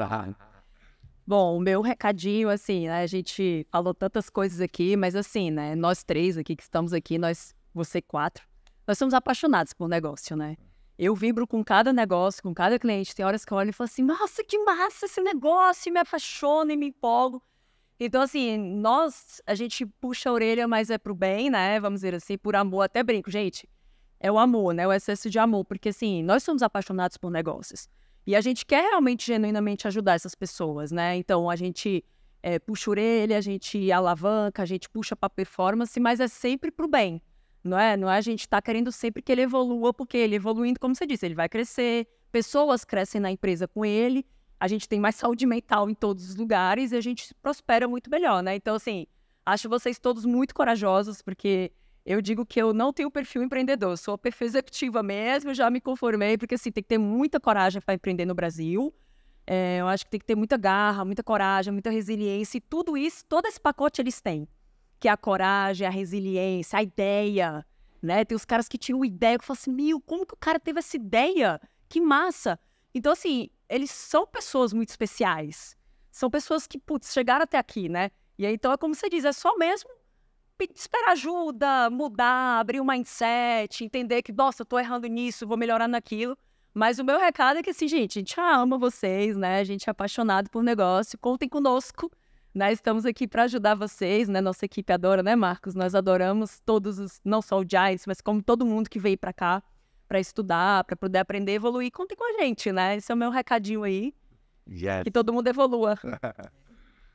Bom, o meu recadinho, assim, né? A gente falou tantas coisas aqui, mas assim, né? Nós três aqui que estamos aqui, nós, você quatro, nós somos apaixonados por negócio, né? Eu vibro com cada negócio, com cada cliente. Tem horas que eu olho e falo assim, nossa, que massa esse negócio, e me apaixono e me empolgo. Então, assim, nós, a gente puxa a orelha, mas é pro bem, né? Vamos dizer assim, por amor, até brinco, gente. É o amor, né? O excesso de amor, porque assim, nós somos apaixonados por negócios. E a gente quer realmente, genuinamente ajudar essas pessoas, né? Então a gente é, puxa orelha, a gente alavanca, a gente puxa para performance, mas é sempre para o bem, não é? Não é a gente está querendo sempre que ele evolua, porque ele evoluindo, como você disse, ele vai crescer, pessoas crescem na empresa com ele, a gente tem mais saúde mental em todos os lugares e a gente prospera muito melhor, né? Então, assim, acho vocês todos muito corajosos, porque eu digo que eu não tenho perfil empreendedor, sou sou perfil executiva mesmo, já me conformei, porque assim, tem que ter muita coragem para empreender no Brasil. É, eu acho que tem que ter muita garra, muita coragem, muita resiliência, e tudo isso, todo esse pacote eles têm. Que é a coragem, a resiliência, a ideia, né? Tem os caras que tinham ideia, que eu falo assim, meu, como que o cara teve essa ideia? Que massa! Então, assim, eles são pessoas muito especiais. São pessoas que, putz, chegaram até aqui, né? E aí, então, é como você diz, é só mesmo esperar ajuda, mudar, abrir o um mindset, entender que, nossa, eu tô errando nisso, vou melhorar naquilo. Mas o meu recado é que, assim, gente, a gente ama vocês, né? A gente é apaixonado por negócio, contem conosco. Né, estamos aqui para ajudar vocês, né? Nossa equipe adora, né, Marcos? Nós adoramos todos os, não só o Giants, mas como todo mundo que veio para cá para estudar, para poder aprender, evoluir, contem com a gente, né? Esse é o meu recadinho aí. Yes. Que todo mundo evolua.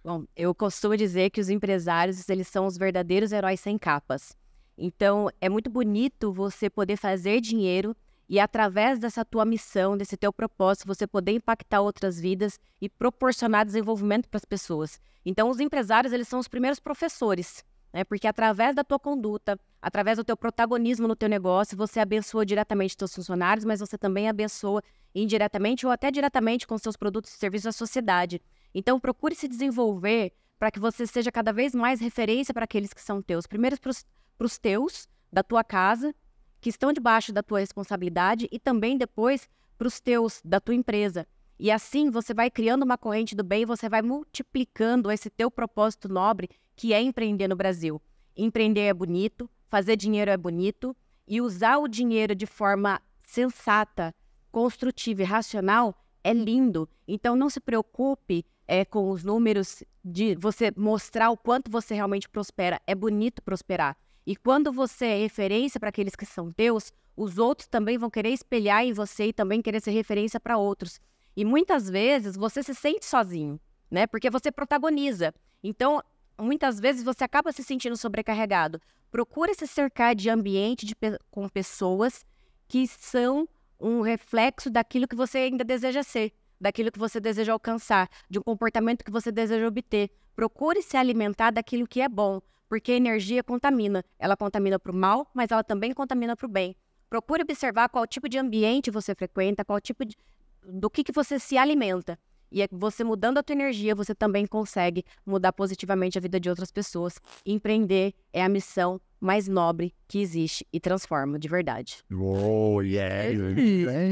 Bom, eu costumo dizer que os empresários, eles são os verdadeiros heróis sem capas. Então, é muito bonito você poder fazer dinheiro e através dessa tua missão, desse teu propósito, você poder impactar outras vidas e proporcionar desenvolvimento para as pessoas. Então, os empresários, eles são os primeiros professores, né? Porque através da tua conduta, através do teu protagonismo no teu negócio, você abençoa diretamente teus funcionários, mas você também abençoa indiretamente ou até diretamente com seus produtos e serviços à sociedade. Então, procure se desenvolver para que você seja cada vez mais referência para aqueles que são teus. Primeiro para os teus, da tua casa, que estão debaixo da tua responsabilidade, e também depois para os teus, da tua empresa. E assim você vai criando uma corrente do bem, você vai multiplicando esse teu propósito nobre que é empreender no Brasil. Empreender é bonito, fazer dinheiro é bonito, e usar o dinheiro de forma sensata, construtiva e racional é lindo. Então não se preocupe é, com os números, de você mostrar o quanto você realmente prospera. É bonito prosperar. E quando você é referência para aqueles que são teus, os outros também vão querer espelhar em você e também querer ser referência para outros. E muitas vezes você se sente sozinho, né? Porque você protagoniza. Então, muitas vezes você acaba se sentindo sobrecarregado. Procura se cercar de ambiente de, com pessoas que são um reflexo daquilo que você ainda deseja ser daquilo que você deseja alcançar, de um comportamento que você deseja obter. Procure se alimentar daquilo que é bom, porque a energia contamina. Ela contamina para o mal, mas ela também contamina para o bem. Procure observar qual tipo de ambiente você frequenta, qual tipo de, do que, que você se alimenta. E é que você mudando a tua energia, você também consegue mudar positivamente a vida de outras pessoas. Empreender é a missão mais nobre que existe e transforma de verdade. Oh, yeah!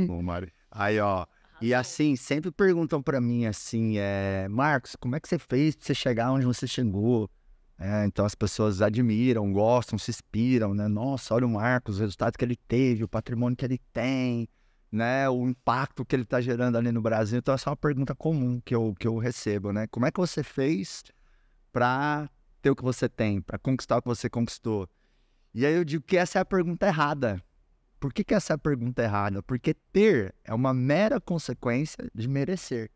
Bom, é Mari. Aí, ó. E assim, sempre perguntam para mim assim, é, Marcos, como é que você fez pra você chegar onde você chegou? É, então as pessoas admiram, gostam, se inspiram, né? Nossa, olha o Marcos, o resultado que ele teve, o patrimônio que ele tem, né? O impacto que ele está gerando ali no Brasil. Então essa é uma pergunta comum que eu, que eu recebo, né? Como é que você fez para ter o que você tem, para conquistar o que você conquistou? E aí eu digo que essa é a pergunta errada, por que, que essa pergunta é errada? Porque ter é uma mera consequência de merecer.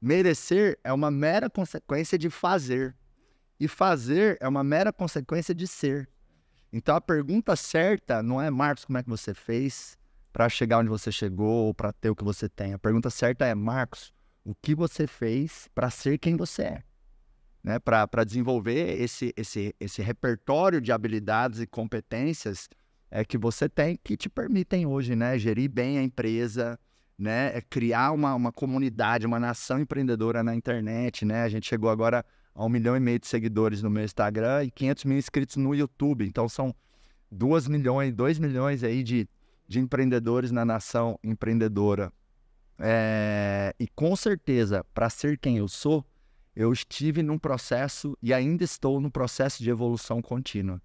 Merecer é uma mera consequência de fazer. E fazer é uma mera consequência de ser. Então a pergunta certa não é, Marcos, como é que você fez para chegar onde você chegou ou para ter o que você tem? A pergunta certa é, Marcos, o que você fez para ser quem você é? Né? Para desenvolver esse, esse, esse repertório de habilidades e competências é, que você tem que te permitem hoje, né? Gerir bem a empresa, né? É criar uma, uma comunidade, uma nação empreendedora na internet, né? A gente chegou agora a um milhão e meio de seguidores no meu Instagram e 500 mil inscritos no YouTube. Então são 2 milhões, 2 milhões aí de, de empreendedores na nação empreendedora. É, e com certeza, para ser quem eu sou, eu estive num processo e ainda estou num processo de evolução contínua.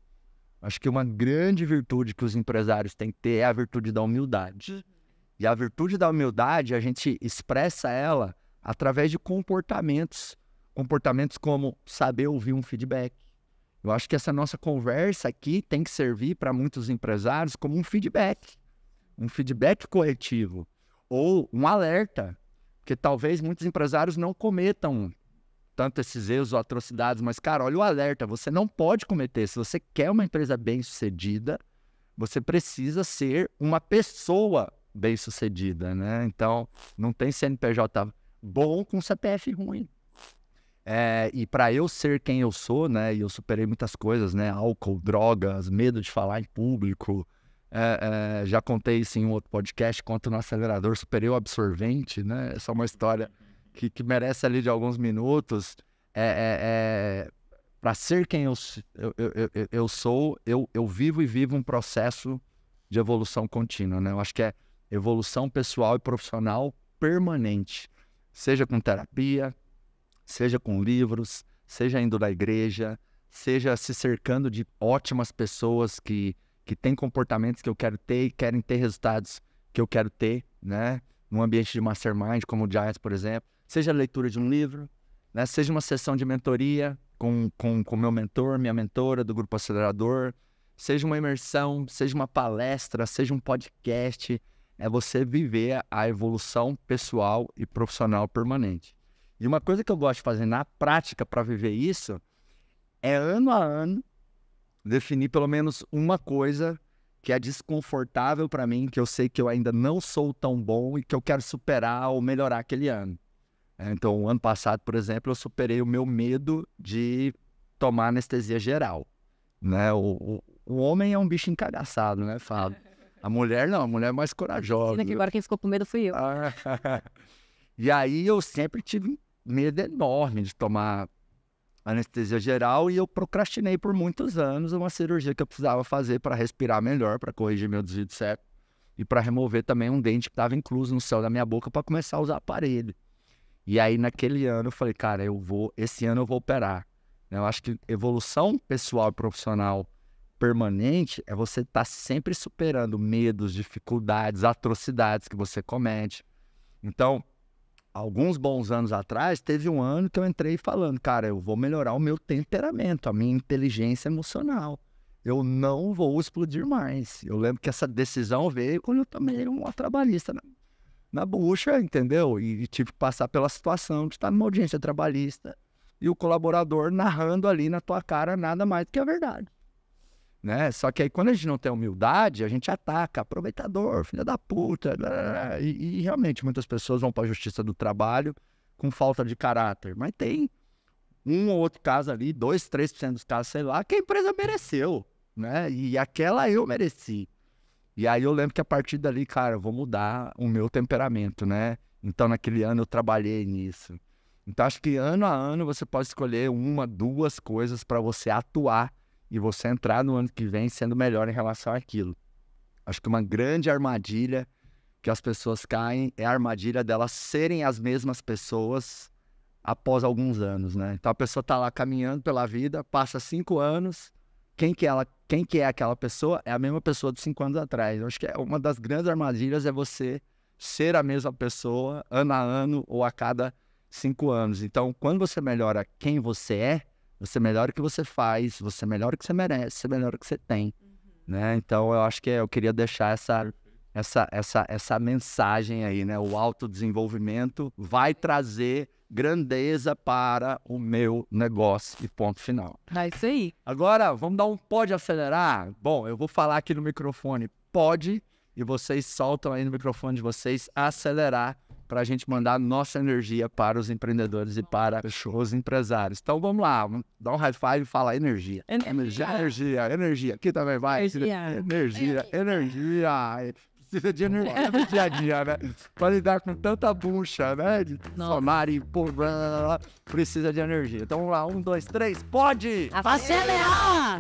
Acho que uma grande virtude que os empresários têm que ter é a virtude da humildade. Uhum. E a virtude da humildade, a gente expressa ela através de comportamentos. Comportamentos como saber ouvir um feedback. Eu acho que essa nossa conversa aqui tem que servir para muitos empresários como um feedback. Um feedback coletivo. Ou um alerta. Porque talvez muitos empresários não cometam tanto esses erros ou atrocidades, mas, cara, olha o alerta, você não pode cometer. Se você quer uma empresa bem-sucedida, você precisa ser uma pessoa bem-sucedida, né? Então, não tem CNPJ bom com CPF ruim. É, e para eu ser quem eu sou, né? E eu superei muitas coisas, né? Álcool, drogas, medo de falar em público. É, é, já contei isso em um outro podcast, quanto no acelerador, superei o absorvente, né? É só uma história que, que merece ali de alguns minutos, é, é, é para ser quem eu, eu, eu, eu sou, eu, eu vivo e vivo um processo de evolução contínua, né? Eu acho que é evolução pessoal e profissional permanente, seja com terapia, seja com livros, seja indo da igreja, seja se cercando de ótimas pessoas que, que têm comportamentos que eu quero ter e querem ter resultados que eu quero ter, né? Num ambiente de mastermind, como o Giants, por exemplo seja a leitura de um livro, né? seja uma sessão de mentoria com, com, com meu mentor, minha mentora do Grupo Acelerador, seja uma imersão, seja uma palestra, seja um podcast, é você viver a evolução pessoal e profissional permanente. E uma coisa que eu gosto de fazer na prática para viver isso é ano a ano definir pelo menos uma coisa que é desconfortável para mim, que eu sei que eu ainda não sou tão bom e que eu quero superar ou melhorar aquele ano. É, então, ano passado, por exemplo, eu superei o meu medo de tomar anestesia geral. Né? O, o, o homem é um bicho encagaçado, né, Fábio? A mulher não, a mulher é mais corajosa. que agora quem ficou com medo fui eu. e aí eu sempre tive medo enorme de tomar anestesia geral e eu procrastinei por muitos anos uma cirurgia que eu precisava fazer para respirar melhor, para corrigir meu desvio de septo e para remover também um dente que estava incluso no céu da minha boca para começar a usar aparelho. E aí, naquele ano, eu falei, cara, eu vou, esse ano eu vou operar. Né, eu acho que evolução pessoal e profissional permanente é você estar tá sempre superando medos, dificuldades, atrocidades que você comete. Então, alguns bons anos atrás, teve um ano que eu entrei falando, cara, eu vou melhorar o meu temperamento, a minha inteligência emocional. Eu não vou explodir mais. Eu lembro que essa decisão veio quando eu tomei uma trabalhista na na bucha, entendeu? E, e tive que passar pela situação de estar numa audiência trabalhista e o colaborador narrando ali na tua cara nada mais do que a verdade. Né? Só que aí quando a gente não tem humildade, a gente ataca, aproveitador, filha da puta. Blá, blá, e, e realmente muitas pessoas vão para a justiça do trabalho com falta de caráter. Mas tem um ou outro caso ali, dois, três por cento dos casos, sei lá, que a empresa mereceu. Né? E aquela eu mereci. E aí eu lembro que a partir dali, cara, eu vou mudar o meu temperamento, né? Então naquele ano eu trabalhei nisso. Então acho que ano a ano você pode escolher uma, duas coisas para você atuar e você entrar no ano que vem sendo melhor em relação àquilo. Acho que uma grande armadilha que as pessoas caem é a armadilha delas serem as mesmas pessoas após alguns anos, né? Então a pessoa tá lá caminhando pela vida, passa cinco anos, quem que, ela, quem que é aquela pessoa é a mesma pessoa de cinco anos atrás. Eu acho que é uma das grandes armadilhas é você ser a mesma pessoa ano a ano ou a cada cinco anos. Então, quando você melhora quem você é, você melhora o que você faz, você melhora o que você merece, você melhora o que você tem. Uhum. Né? Então, eu acho que é, eu queria deixar essa, essa, essa, essa mensagem aí, né? O autodesenvolvimento vai trazer grandeza para o meu negócio e ponto final. É isso aí. Agora, vamos dar um pode acelerar? Bom, eu vou falar aqui no microfone pode e vocês soltam aí no microfone de vocês acelerar para a gente mandar nossa energia para os empreendedores e para Fechou. os empresários. Então vamos lá, dá um high five e fala energia. Energia, energia, energia. Aqui também vai. Energia, energia. energia. energia precisa de energia no dia a dia, né? Pra lidar com tanta bucha, né? De somar e pôr, precisa de energia. Então vamos lá, um, dois, três, pode! Acelerar!